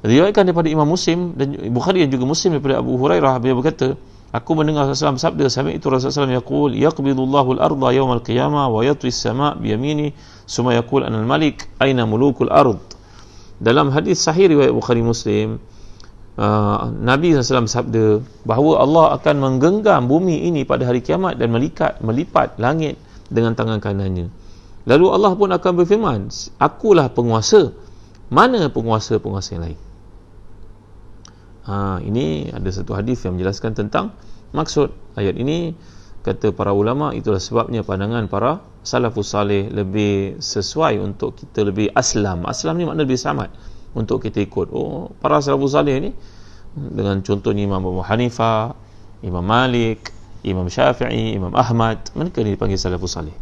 Riwayatkan daripada Imam Muslim dan Bukhari dan juga Muslim daripada Abu Hurairah beliau berkata, aku mendengar Rasulullah SAW bersabda, sami itu Rasulullah SAW yaqul yaqbidullahu al-ardha yawm al-qiyamah wa yatwi as-sama' bi yamini, summa yaqul ana al-malik aina mulukul ard. Dalam hadis sahih riwayat Bukhari Muslim, Ah, Nabi SAW bersabda bahawa Allah akan menggenggam bumi ini pada hari kiamat dan melikat, melipat langit dengan tangan kanannya. Lalu Allah pun akan berfirman, akulah penguasa, mana penguasa-penguasa yang lain? Ha, ini ada satu hadis yang menjelaskan tentang maksud ayat ini kata para ulama itulah sebabnya pandangan para salafus salih lebih sesuai untuk kita lebih aslam aslam ni makna lebih selamat untuk kita ikut oh para salafus salih ni dengan contohnya Imam Abu Hanifah, Imam Malik, Imam Syafi'i, Imam Ahmad, mereka ni dipanggil salafus salih.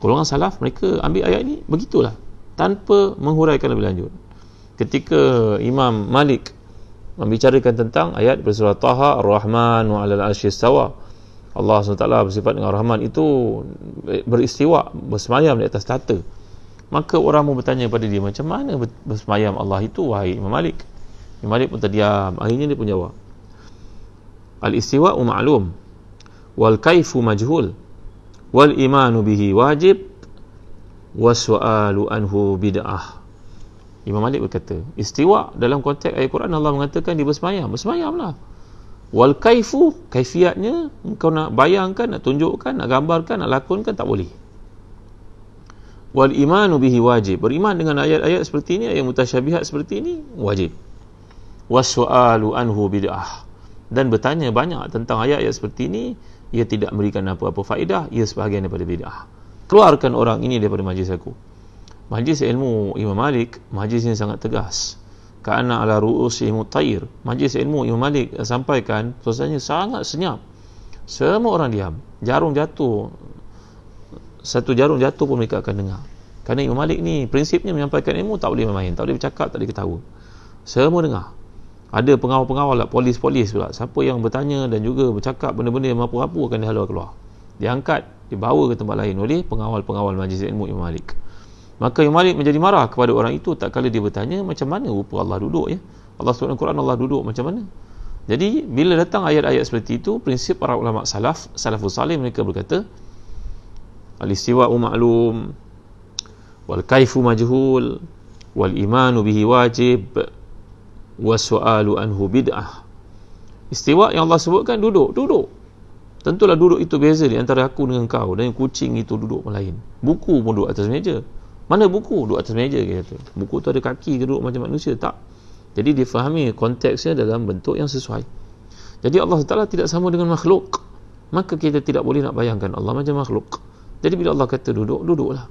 Golongan salaf mereka ambil ayat ini begitulah tanpa menghuraikan lebih lanjut. Ketika Imam Malik membicarakan tentang ayat bersurah Taha Ar-Rahman wa alal sawa Allah SWT bersifat dengan Rahman itu beristiwa bersemayam di atas tata maka orang mau bertanya pada dia macam mana bersemayam Allah itu wahai Imam Malik Imam Malik pun terdiam. Akhirnya dia pun jawab. Al-istiwa'u ma'lum wal-kaifu majhul wal-imanu bihi wajib wasu'alu anhu bid'ah. Imam Malik berkata, istiwa dalam konteks ayat Quran Allah mengatakan dia bersemayam, bersemayamlah. Wal kaifu, kaifiatnya engkau nak bayangkan, nak tunjukkan, nak gambarkan, nak lakonkan tak boleh. Wal imanu bihi wajib. Beriman dengan ayat-ayat seperti ini, ayat mutasyabihat seperti ini wajib wasu'alu anhu bid'ah dan bertanya banyak tentang ayat-ayat seperti ini ia tidak memberikan apa-apa faedah ia sebahagian daripada bid'ah keluarkan orang ini daripada majlis aku majlis ilmu Imam Malik majlis ini sangat tegas kana ala ru'us ilmu majlis ilmu Imam Malik sampaikan suasanya sangat senyap semua orang diam jarum jatuh satu jarum jatuh pun mereka akan dengar kerana Imam Malik ni prinsipnya menyampaikan ilmu tak boleh main-main tak boleh bercakap tak boleh ketawa semua dengar ada pengawal-pengawal lah, polis-polis pula siapa yang bertanya dan juga bercakap benda-benda yang mampu-mampu akan dihalau keluar diangkat dibawa ke tempat lain oleh pengawal-pengawal majlis ilmu Imam Malik maka Imam Malik menjadi marah kepada orang itu tak kala dia bertanya macam mana rupa Allah duduk ya Allah SWT Quran Allah duduk macam mana jadi bila datang ayat-ayat seperti itu prinsip para ulama salaf salafus salih mereka berkata al-istiwa ma'lum wal kaifu majhul wal imanu bihi wajib wa su'alu anhu bid'ah istiwa yang Allah sebutkan duduk duduk tentulah duduk itu beza di antara aku dengan kau dan kucing itu duduk melain buku pun duduk atas meja mana buku duduk atas meja kata buku tu ada kaki ke duduk macam manusia tak jadi difahami konteksnya dalam bentuk yang sesuai jadi Allah Taala tidak sama dengan makhluk maka kita tidak boleh nak bayangkan Allah macam makhluk jadi bila Allah kata duduk duduklah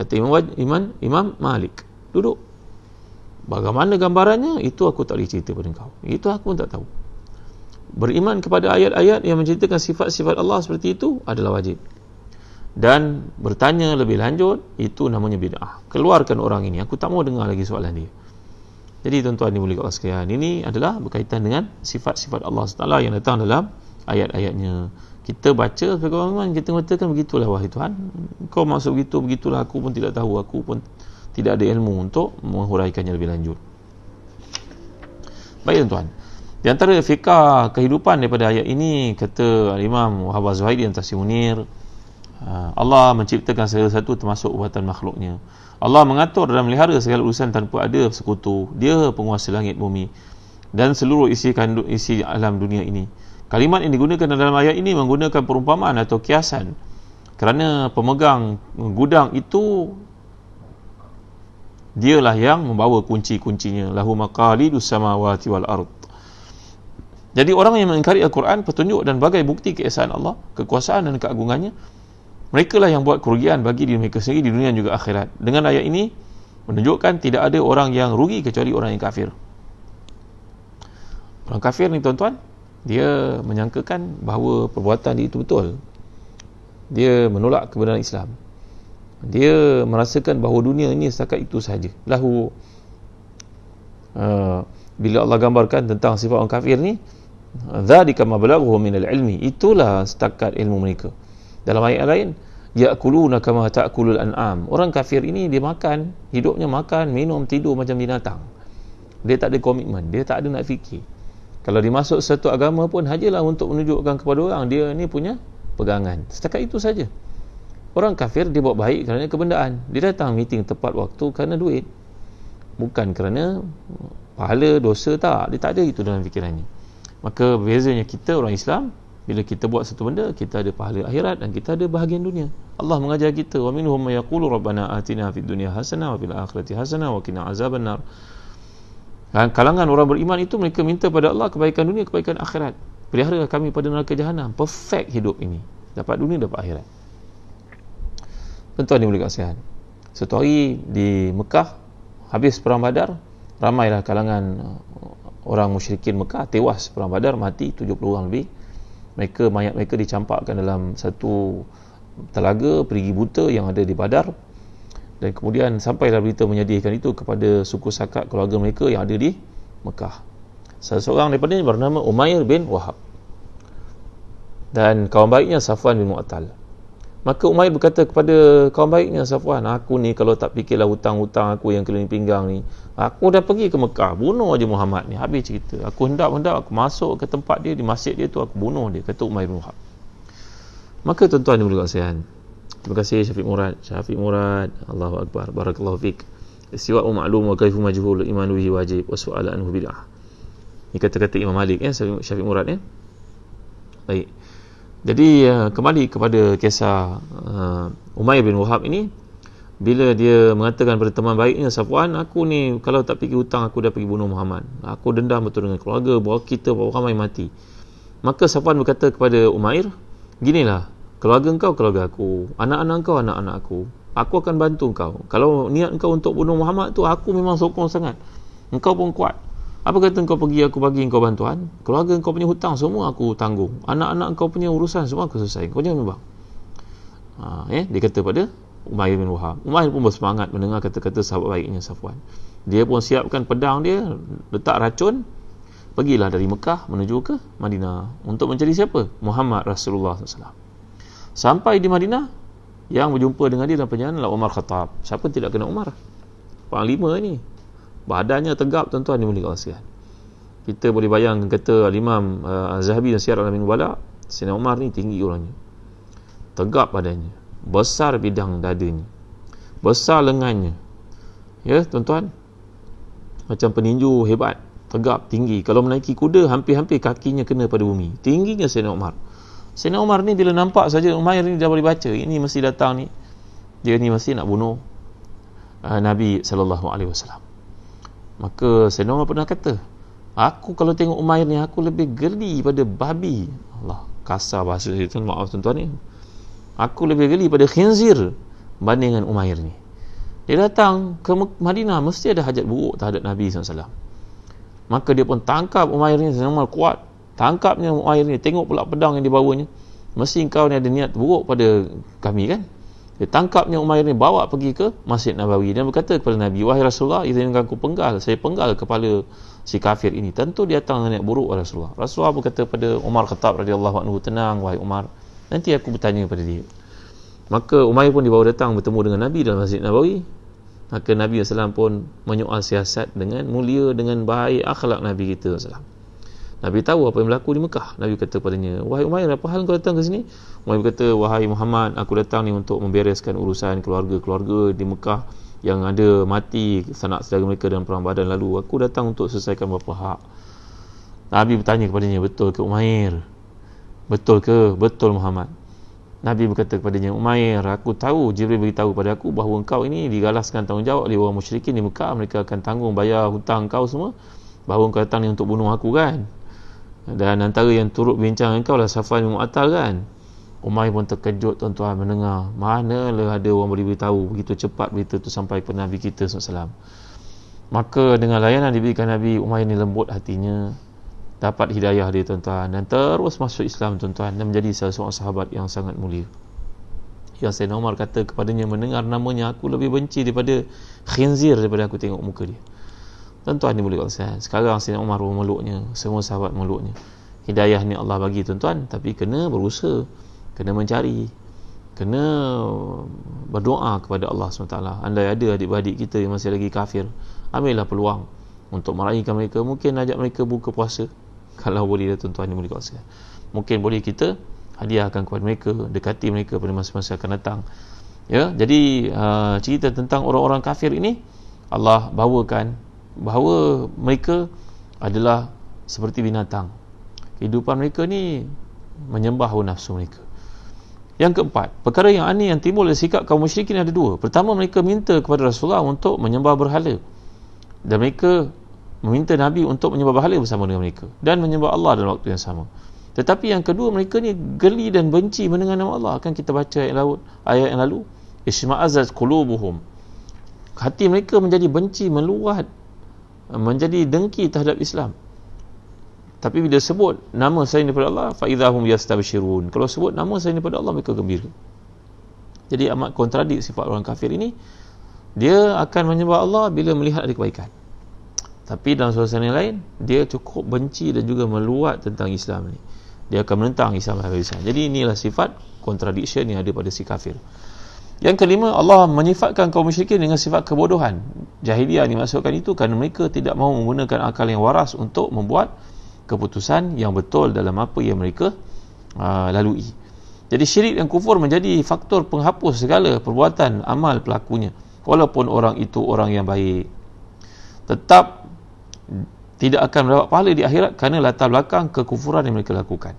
kata Imam, Imam Imam Malik duduk Bagaimana gambarannya itu aku tak boleh cerita pada kau. Itu aku pun tak tahu. Beriman kepada ayat-ayat yang menceritakan sifat-sifat Allah seperti itu adalah wajib. Dan bertanya lebih lanjut itu namanya bid'ah. Keluarkan orang ini. Aku tak mau dengar lagi soalan dia. Jadi tuan-tuan ini boleh kata sekalian Ini adalah berkaitan dengan sifat-sifat Allah SWT yang datang dalam ayat-ayatnya Kita baca sebagai orang iman Kita katakan begitulah wahai Tuhan Kau maksud begitu, begitulah aku pun tidak tahu Aku pun tidak ada ilmu untuk menghuraikannya lebih lanjut. Baik tuan-tuan. Di antara fiqah kehidupan daripada ayat ini kata Imam Wahab Zuhaidi yang tersimunir ah, Allah menciptakan segala satu termasuk buatan makhluknya. Allah mengatur dan melihara segala urusan tanpa ada sekutu. Dia penguasa langit bumi dan seluruh isi kandung isi alam dunia ini. Kalimat yang digunakan dalam ayat ini menggunakan perumpamaan atau kiasan kerana pemegang gudang itu dialah yang membawa kunci-kuncinya lahu maqalidu samawati wal ard jadi orang yang mengingkari Al-Quran petunjuk dan bagai bukti keesaan Allah kekuasaan dan keagungannya mereka lah yang buat kerugian bagi diri mereka sendiri di dunia dan juga akhirat dengan ayat ini menunjukkan tidak ada orang yang rugi kecuali orang yang kafir orang kafir ni tuan-tuan dia menyangkakan bahawa perbuatan dia itu betul dia menolak kebenaran Islam dia merasakan bahawa dunia ini setakat itu sahaja lahu uh, bila Allah gambarkan tentang sifat orang kafir ni dhalika ma balaghu min al-ilmi itulah setakat ilmu mereka dalam ayat lain yaquluna kama ta'kulul an'am orang kafir ini dia makan hidupnya makan minum tidur macam binatang dia tak ada komitmen dia tak ada nak fikir kalau dimasuk satu agama pun hajalah untuk menunjukkan kepada orang dia ni punya pegangan setakat itu saja Orang kafir dia buat baik kerana kebendaan. Dia datang meeting tepat waktu kerana duit. Bukan kerana pahala, dosa tak. Dia tak ada itu dalam fikirannya. Maka bezanya kita orang Islam, bila kita buat satu benda, kita ada pahala akhirat dan kita ada bahagian dunia. Allah mengajar kita, wa minhum may yaqulu rabbana atina fid dunya hasanah wa fil akhirati hasanah wa qina azabannar. Dan kalangan orang beriman itu mereka minta pada Allah kebaikan dunia, kebaikan akhirat. Pelihara kami pada neraka jahanam. Perfect hidup ini. Dapat dunia, dapat akhirat. Tentu tuan yang boleh kasihan satu hari di Mekah habis perang badar ramailah kalangan uh, orang musyrikin Mekah tewas perang badar mati 70 orang lebih mereka mayat mereka dicampakkan dalam satu telaga perigi buta yang ada di badar dan kemudian sampailah berita menyedihkan itu kepada suku sakat keluarga mereka yang ada di Mekah salah seorang daripada ini bernama Umair bin Wahab dan kawan baiknya Safwan bin Mu'tal Maka Umair berkata kepada kawan baiknya Safwan, aku ni kalau tak fikirlah hutang-hutang aku yang keliling pinggang ni, aku dah pergi ke Mekah, bunuh aja Muhammad ni, habis cerita. Aku hendak-hendak aku masuk ke tempat dia di masjid dia tu aku bunuh dia, kata Umair bin Khattab. Maka tuan-tuan dan puan-puan sekalian, terima kasih Syafiq Murad, Syafiq Murad, Allahu Akbar, barakallahu fik. Siwa ma'lum wa kaifu majhul imanu bihi wajib wa su'alan bid'ah. Ini kata-kata Imam Malik ya, Syafiq Murad ya. Baik. Jadi ya, kembali kepada kisah uh, Umayyah bin Wahab ini bila dia mengatakan kepada teman baiknya Safwan aku ni kalau tak pergi hutang aku dah pergi bunuh Muhammad. Aku dendam betul dengan keluarga bawa kita bawa ramai mati. Maka Safwan berkata kepada Umair, "Ginilah, keluarga engkau keluarga aku, anak-anak engkau anak-anak aku. Aku akan bantu kau. Kalau niat engkau untuk bunuh Muhammad tu aku memang sokong sangat. Engkau pun kuat." Apa kata kau pergi aku bagi kau bantuan? Keluarga kau punya hutang semua aku tanggung. Anak-anak kau punya urusan semua aku selesai. Kau jangan bimbang. Ha, eh? Dia kata pada Umair bin Wahab. Umair pun bersemangat mendengar kata-kata sahabat baiknya Safwan. Dia pun siapkan pedang dia, letak racun. Pergilah dari Mekah menuju ke Madinah. Untuk mencari siapa? Muhammad Rasulullah SAW. Sampai di Madinah, yang berjumpa dengan dia dalam penyanyian Umar Khattab. Siapa tidak kena Umar? Panglima ni, badannya tegap tuan-tuan dimulik Allah sekalian kita boleh bayangkan kata Imam uh, Zahabi dan Syiar Alamin Wala Sina Umar ni tinggi orangnya tegap badannya besar bidang dadanya besar lengannya ya tuan-tuan macam peninju hebat tegap tinggi kalau menaiki kuda hampir-hampir kakinya kena pada bumi tingginya Sina Umar Sina Umar ni bila nampak saja Umar ni dah boleh baca ini mesti datang ni dia ni mesti nak bunuh uh, Nabi saw. Maka Sayyidina Umar pernah kata Aku kalau tengok Umair ni Aku lebih geli pada babi Allah kasar bahasa itu Maaf tuan-tuan ni Aku lebih geli pada khinzir bandingan Umair ni Dia datang ke Madinah Mesti ada hajat buruk terhadap Nabi SAW Maka dia pun tangkap Umair ni Sayyidina Umar kuat Tangkapnya Umair ni Tengok pula pedang yang dibawanya Mesti engkau ni ada niat buruk pada kami kan dia tangkapnya Umair ni bawa pergi ke Masjid Nabawi dan berkata kepada Nabi, "Wahai Rasulullah, izinkan aku penggal. Saya penggal kepala si kafir ini." Tentu dia datang dengan niat buruk wahai Rasulullah. Rasulullah berkata kepada Umar Khattab radhiyallahu anhu, "Tenang wahai Umar, nanti aku bertanya kepada dia." Maka Umair pun dibawa datang bertemu dengan Nabi dalam Masjid Nabawi. Maka Nabi SAW pun menyoal siasat dengan mulia, dengan baik akhlak Nabi kita SAW. Nabi tahu apa yang berlaku di Mekah. Nabi kata kepadanya, "Wahai Umair, apa hal kau datang ke sini?" Umair kata, "Wahai Muhammad, aku datang ni untuk membereskan urusan keluarga-keluarga di Mekah yang ada mati sanak saudara mereka dalam perang badan lalu. Aku datang untuk selesaikan beberapa hak." Nabi bertanya kepadanya, "Betul ke Umair?" "Betul ke? Betul Muhammad." Nabi berkata kepadanya, "Umair, aku tahu Jibril beritahu kepada aku bahawa engkau ini digalaskan tanggungjawab oleh orang musyrikin di Mekah, mereka akan tanggung bayar hutang kau semua." Bahawa engkau datang ni untuk bunuh aku kan dan antara yang turut bincang dengan kau lah Safwan bin Mu'attal kan Umay pun terkejut tuan-tuan mendengar mana lah ada orang boleh beritahu begitu cepat berita tu sampai ke Nabi kita SAW maka dengan layanan diberikan Nabi Umay ini lembut hatinya dapat hidayah dia tuan-tuan dan terus masuk Islam tuan-tuan dan menjadi salah seorang sahabat yang sangat mulia yang Sayyidina Umar kata kepadanya mendengar namanya aku lebih benci daripada khinzir daripada aku tengok muka dia Tuan-tuan ni boleh kongsikan. Sekarang Sayyidina Umar meluknya, Semua sahabat meluknya. Hidayah ni Allah bagi tuan-tuan. Tapi kena berusaha. Kena mencari. Kena berdoa kepada Allah SWT. Andai ada adik adik kita yang masih lagi kafir. Ambillah peluang untuk meraihkan mereka. Mungkin ajak mereka buka puasa. Kalau boleh lah tuan-tuan ni boleh kongsikan. Mungkin boleh kita hadiahkan kepada mereka. Dekati mereka pada masa-masa akan datang. Ya, jadi uh, cerita tentang orang-orang kafir ini Allah bawakan bahawa mereka adalah seperti binatang kehidupan mereka ni menyembah hawa nafsu mereka yang keempat perkara yang aneh yang timbul dari sikap kaum ini ada dua pertama mereka minta kepada Rasulullah untuk menyembah berhala dan mereka meminta Nabi untuk menyembah berhala bersama dengan mereka dan menyembah Allah dalam waktu yang sama tetapi yang kedua mereka ni geli dan benci mendengar nama Allah kan kita baca ayat yang lalu, ayat yang lalu isma'azaz kulubuhum hati mereka menjadi benci meluat menjadi dengki terhadap Islam tapi bila sebut nama saya daripada Allah fa idzahum yastabshirun kalau sebut nama saya daripada Allah mereka gembira jadi amat kontradik sifat orang kafir ini dia akan menyembah Allah bila melihat ada kebaikan tapi dalam suasana yang lain dia cukup benci dan juga meluat tentang Islam ni. dia akan menentang Islam habis jadi inilah sifat contradiction yang ada pada si kafir yang kelima, Allah menyifatkan kaum musyrikin dengan sifat kebodohan. Jahiliyah dimaksudkan itu kerana mereka tidak mahu menggunakan akal yang waras untuk membuat keputusan yang betul dalam apa yang mereka uh, lalui. Jadi syirik dan kufur menjadi faktor penghapus segala perbuatan amal pelakunya. Walaupun orang itu orang yang baik. Tetap tidak akan mendapat pahala di akhirat kerana latar belakang kekufuran yang mereka lakukan.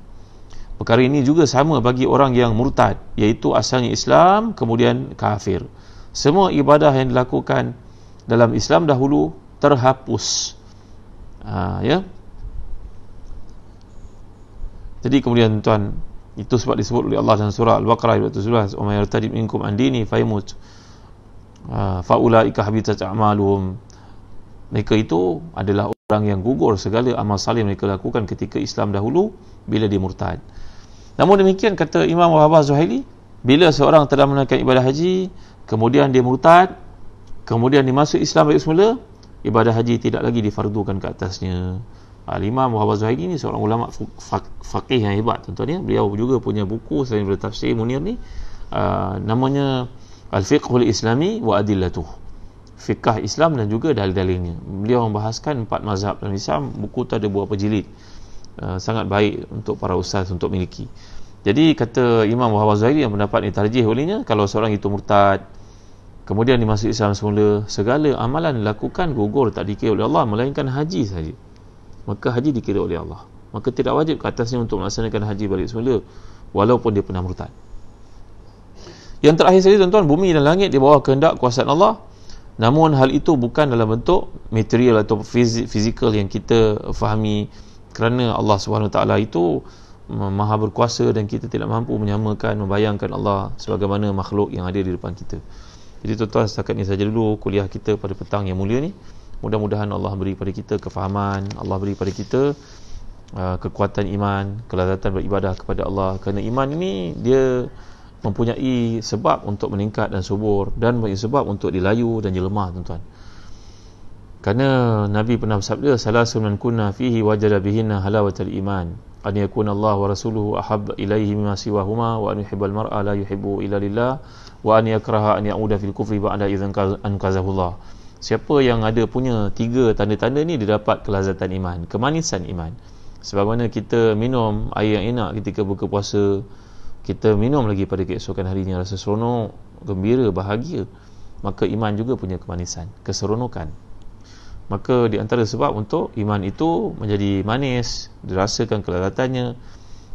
Perkara ini juga sama bagi orang yang murtad iaitu asalnya Islam kemudian kafir. Semua ibadah yang dilakukan dalam Islam dahulu terhapus. Ha, ya. Jadi kemudian tuan itu sebab disebut oleh Allah dalam surah Al-Baqarah ayat 11, "Umma yartadi minkum an dini fayamut." Ha, faulaika habitat a'maluhum mereka itu adalah orang yang gugur segala amal saleh mereka lakukan ketika Islam dahulu bila dia murtad. Namun demikian kata Imam Wahabah Zuhaili, bila seorang telah menunaikan ibadah haji, kemudian dia murtad, kemudian dia masuk Islam balik semula, ibadah haji tidak lagi difardukan ke atasnya. Alimah ha, imam Wahabah Zuhaili ni seorang ulama faqih yang hebat tuan-tuan ya. Beliau juga punya buku selain daripada tafsir Munir ni, uh, namanya Al-Fiqhul Islami wa Adillatuh fikah Islam dan juga dalil-dalilnya. Beliau membahaskan empat mazhab dan Islam, buku tu ada beberapa jilid. Uh, sangat baik untuk para ustaz untuk miliki. Jadi kata Imam Muhammad Zahiri yang mendapat ini tarjih olehnya kalau seorang itu murtad kemudian dimasuk Islam semula segala amalan dilakukan gugur tak dikira oleh Allah melainkan haji saja. Maka haji dikira oleh Allah. Maka tidak wajib ke atasnya untuk melaksanakan haji balik semula walaupun dia pernah murtad. Yang terakhir sekali tuan-tuan bumi dan langit di bawah kehendak kuasa Allah namun hal itu bukan dalam bentuk material atau fizikal yang kita fahami kerana Allah SWT itu maha berkuasa dan kita tidak mampu menyamakan membayangkan Allah sebagaimana makhluk yang ada di depan kita jadi tuan-tuan setakat ini saja dulu kuliah kita pada petang yang mulia ni mudah-mudahan Allah beri pada kita kefahaman Allah beri pada kita uh, kekuatan iman kelazatan beribadah kepada Allah kerana iman ini dia mempunyai sebab untuk meningkat dan subur dan mempunyai sebab untuk dilayu dan dilemah tuan-tuan kerana Nabi pernah bersabda salasun man kunna fihi wajada bihinna halawatul iman أن يكون الله ورسوله أحب إليه مما سواهما وأن يحب المرأة لا يحب إلا لله وأن يكره أن يعود في الكفر بعد إذا أنقذه الله Siapa yang ada punya tiga tanda-tanda ni dia dapat kelazatan iman, kemanisan iman. Sebagaimana kita minum air yang enak ketika buka puasa, kita minum lagi pada keesokan harinya rasa seronok, gembira, bahagia. Maka iman juga punya kemanisan, keseronokan maka di antara sebab untuk iman itu menjadi manis dirasakan kelelatannya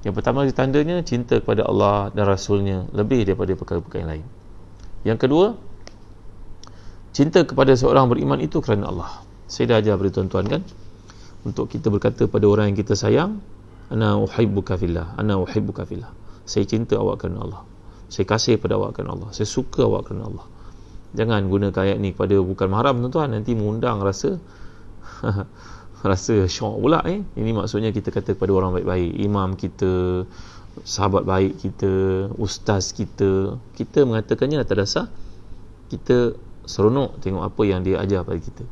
yang pertama tandanya cinta kepada Allah dan Rasulnya lebih daripada perkara-perkara yang lain yang kedua cinta kepada seorang beriman itu kerana Allah saya dah ajar beri tuan-tuan kan untuk kita berkata pada orang yang kita sayang ana uhibbuka fillah ana uhibbuka fillah saya cinta awak kerana Allah saya kasih pada awak kerana Allah saya suka awak kerana Allah jangan guna kayak ni kepada bukan mahram tuan-tuan nanti mengundang rasa rasa syok pula eh ini maksudnya kita kata kepada orang baik-baik imam kita sahabat baik kita ustaz kita kita mengatakannya atas dasar kita seronok tengok apa yang dia ajar pada kita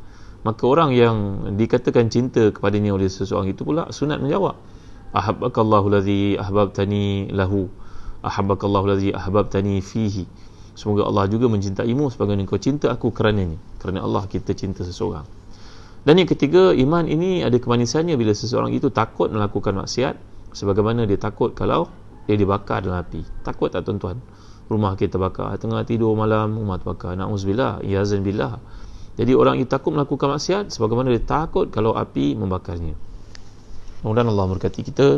maka orang yang dikatakan cinta kepadanya oleh seseorang itu pula sunat menjawab ahabbakallahu ladzi ahbabtani lahu ahabbakallahu ladzi ahbabtani fihi Semoga Allah juga mencintaimu sebagaimana engkau cinta aku kerana ini. Kerana Allah kita cinta seseorang. Dan yang ketiga, iman ini ada kemanisannya bila seseorang itu takut melakukan maksiat sebagaimana dia takut kalau dia dibakar dalam api. Takut tak tuan-tuan? Rumah kita bakar, tengah tidur malam rumah terbakar. Nauzubillah, iazin billah. Jadi orang itu takut melakukan maksiat sebagaimana dia takut kalau api membakarnya. Mudah-mudahan Allah memberkati kita.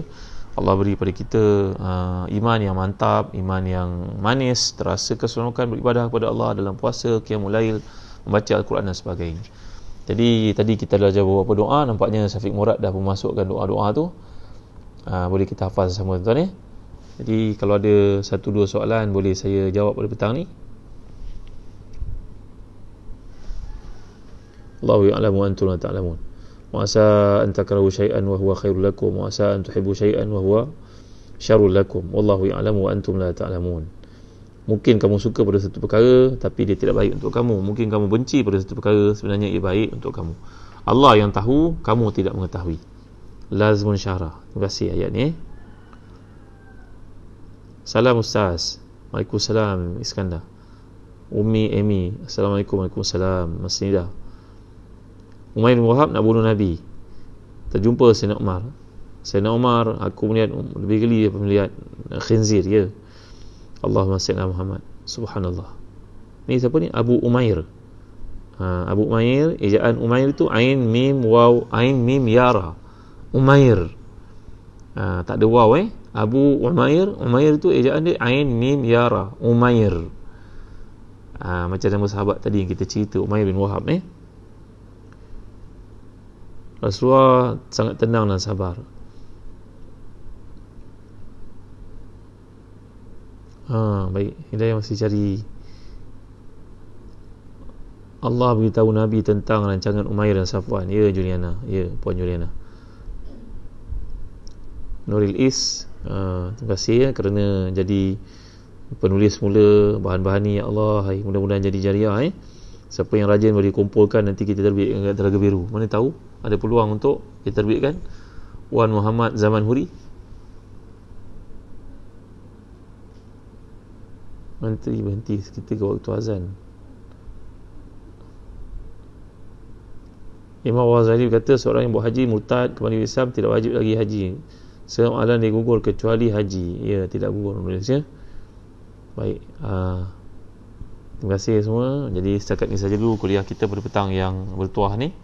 Allah beri kepada kita uh, iman yang mantap, iman yang manis, terasa keseronokan beribadah kepada Allah dalam puasa, qiyamul lail, membaca al-Quran dan sebagainya. Jadi tadi kita dah jawab beberapa doa, nampaknya Syafiq Murad dah memasukkan doa-doa tu. Uh, boleh kita hafaz sama tuan-tuan ya. Eh? Jadi kalau ada satu dua soalan boleh saya jawab pada petang ni. Allahu a'lamu antum la ta'lamun. Wa'asa antakrahu syai'an wa huwa khairul lakum Wa'asa antuhibu syai'an wa huwa syarul lakum Wallahu ya'lamu wa antum la ta'lamun Mungkin kamu suka pada satu perkara Tapi dia tidak baik untuk kamu Mungkin kamu benci pada satu perkara Sebenarnya ia baik untuk kamu Allah yang tahu Kamu tidak mengetahui Lazmun syarah Terima kasih ayat ni Salam Ustaz Waalaikumsalam Iskandar Umi Amy Assalamualaikum Waalaikumsalam Masnidah Umar bin Wahab nak bunuh Nabi Terjumpa Sayyidina Umar Sayyidina Umar aku melihat Lebih geli apa melihat khinzir ya. Allahumma Sina Muhammad Subhanallah Ni siapa ni? Abu Umair ha, Abu Umair, ejaan Umair itu Ain Mim Waw Ain Mim Yara Umair ha, Tak ada Waw eh Abu Umair, Umair itu ejaan dia Ain Mim Yara Umair ha, Macam nama sahabat tadi yang kita cerita Umair bin Wahab eh Rasulullah sangat tenang dan sabar ha, baik Ini masih cari Allah beritahu Nabi tentang rancangan Umair dan Safwan Ya Juliana Ya Puan Juliana Nuril Is uh, Terima kasih ya kerana jadi Penulis mula bahan-bahan ni Ya Allah Mudah-mudahan jadi jariah eh siapa yang rajin boleh kumpulkan nanti kita terbit dengan telaga biru mana tahu ada peluang untuk kita terbitkan Wan Muhammad Zaman Huri Menteri berhenti ke waktu azan Imam Wazali berkata seorang yang buat haji murtad kepada Islam tidak wajib lagi haji Selama alam dia kecuali haji Ya tidak gugur Malaysia Baik Haa uh, Terima kasih semua. Jadi setakat ini saja dulu kuliah kita pada petang yang bertuah ni.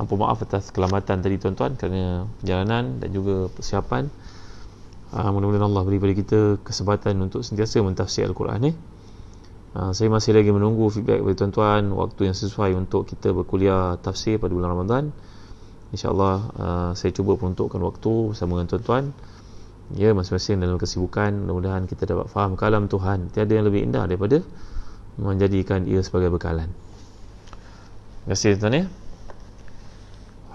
Ampun maaf atas kelambatan tadi tuan-tuan kerana perjalanan dan juga persiapan. Uh, mudah-mudahan Allah beri kepada kita kesempatan untuk sentiasa mentafsir Al-Quran ni. Eh? Uh, saya masih lagi menunggu feedback dari tuan-tuan waktu yang sesuai untuk kita berkuliah tafsir pada bulan Ramadan. InsyaAllah uh, saya cuba peruntukkan waktu bersama dengan tuan-tuan. Ya, masing-masing dalam kesibukan. Mudah-mudahan kita dapat faham kalam Tuhan. Tiada yang lebih indah daripada menjadikan ia sebagai bekalan. Terima kasih tuan-tuan ya.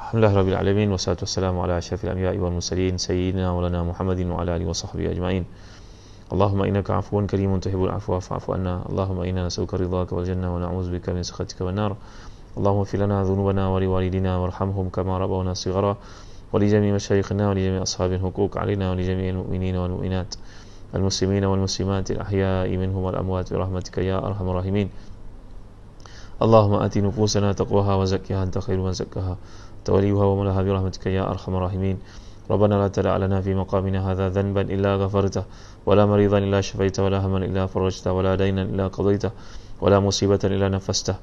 Alhamdulillah rabbil alamin wassalatu wassalamu ala asyrafil anbiya'i wal mursalin sayyidina maulana Muhammadin wa ala alihi washabbihi ajmain. Allahumma innaka afuwun karimun tuhibbul afwa fa'fu anna. Allahumma inna nas'aluka ridhaka wal jannah wa na'udzu bika min sakhatika wan nar. اللهم اغفر لنا ذنوبنا ولوالدينا وارحمهم كما ربونا صغارا ولجميع مشايخنا ولجميع اصحاب الحقوق علينا ولجميع المؤمنين والمؤمنات المسلمين والمسلمات الأحياء منهم والأموات برحمتك يا أرحم الراحمين اللهم آت نفوسنا تقواها وزكها أنت خير من زكاها توليها وملها برحمتك يا أرحم الراحمين ربنا لا تدع لنا في مقامنا هذا ذنبا إلا غفرته ولا مريضا إلا شفيته ولا هما إلا فرجته ولا دينا إلا قضيته ولا مصيبة إلا نفسته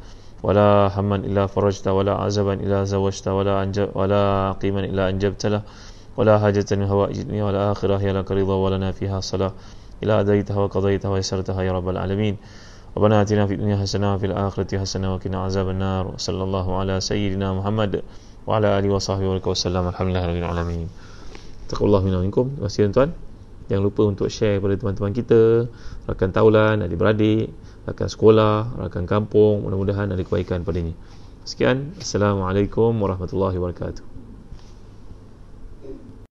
ولا هما إلا فرجته ولا عزبا إلا زوجته ولا, ولا قيما إلا أنجبت له ولا حاجة من هوائج الدنيا والآخرة هي لك رضا ولنا فيها صلاة إلى أديتها وقضيتها ويسرتها يا رب العالمين ربنا آتنا في الدنيا حسنة وفي الآخرة حسنة وقنا عذاب النار صلى الله على سيدنا محمد وعلى آله وصحبه وسلم الحمد لله رب العالمين تقول الله منا منكم Jangan lupa untuk share kepada teman-teman kita Rakan taulan, adik-beradik Rakan sekolah, rakan kampung Mudah-mudahan ada kebaikan pada ini Sekian, Assalamualaikum Warahmatullahi Wabarakatuh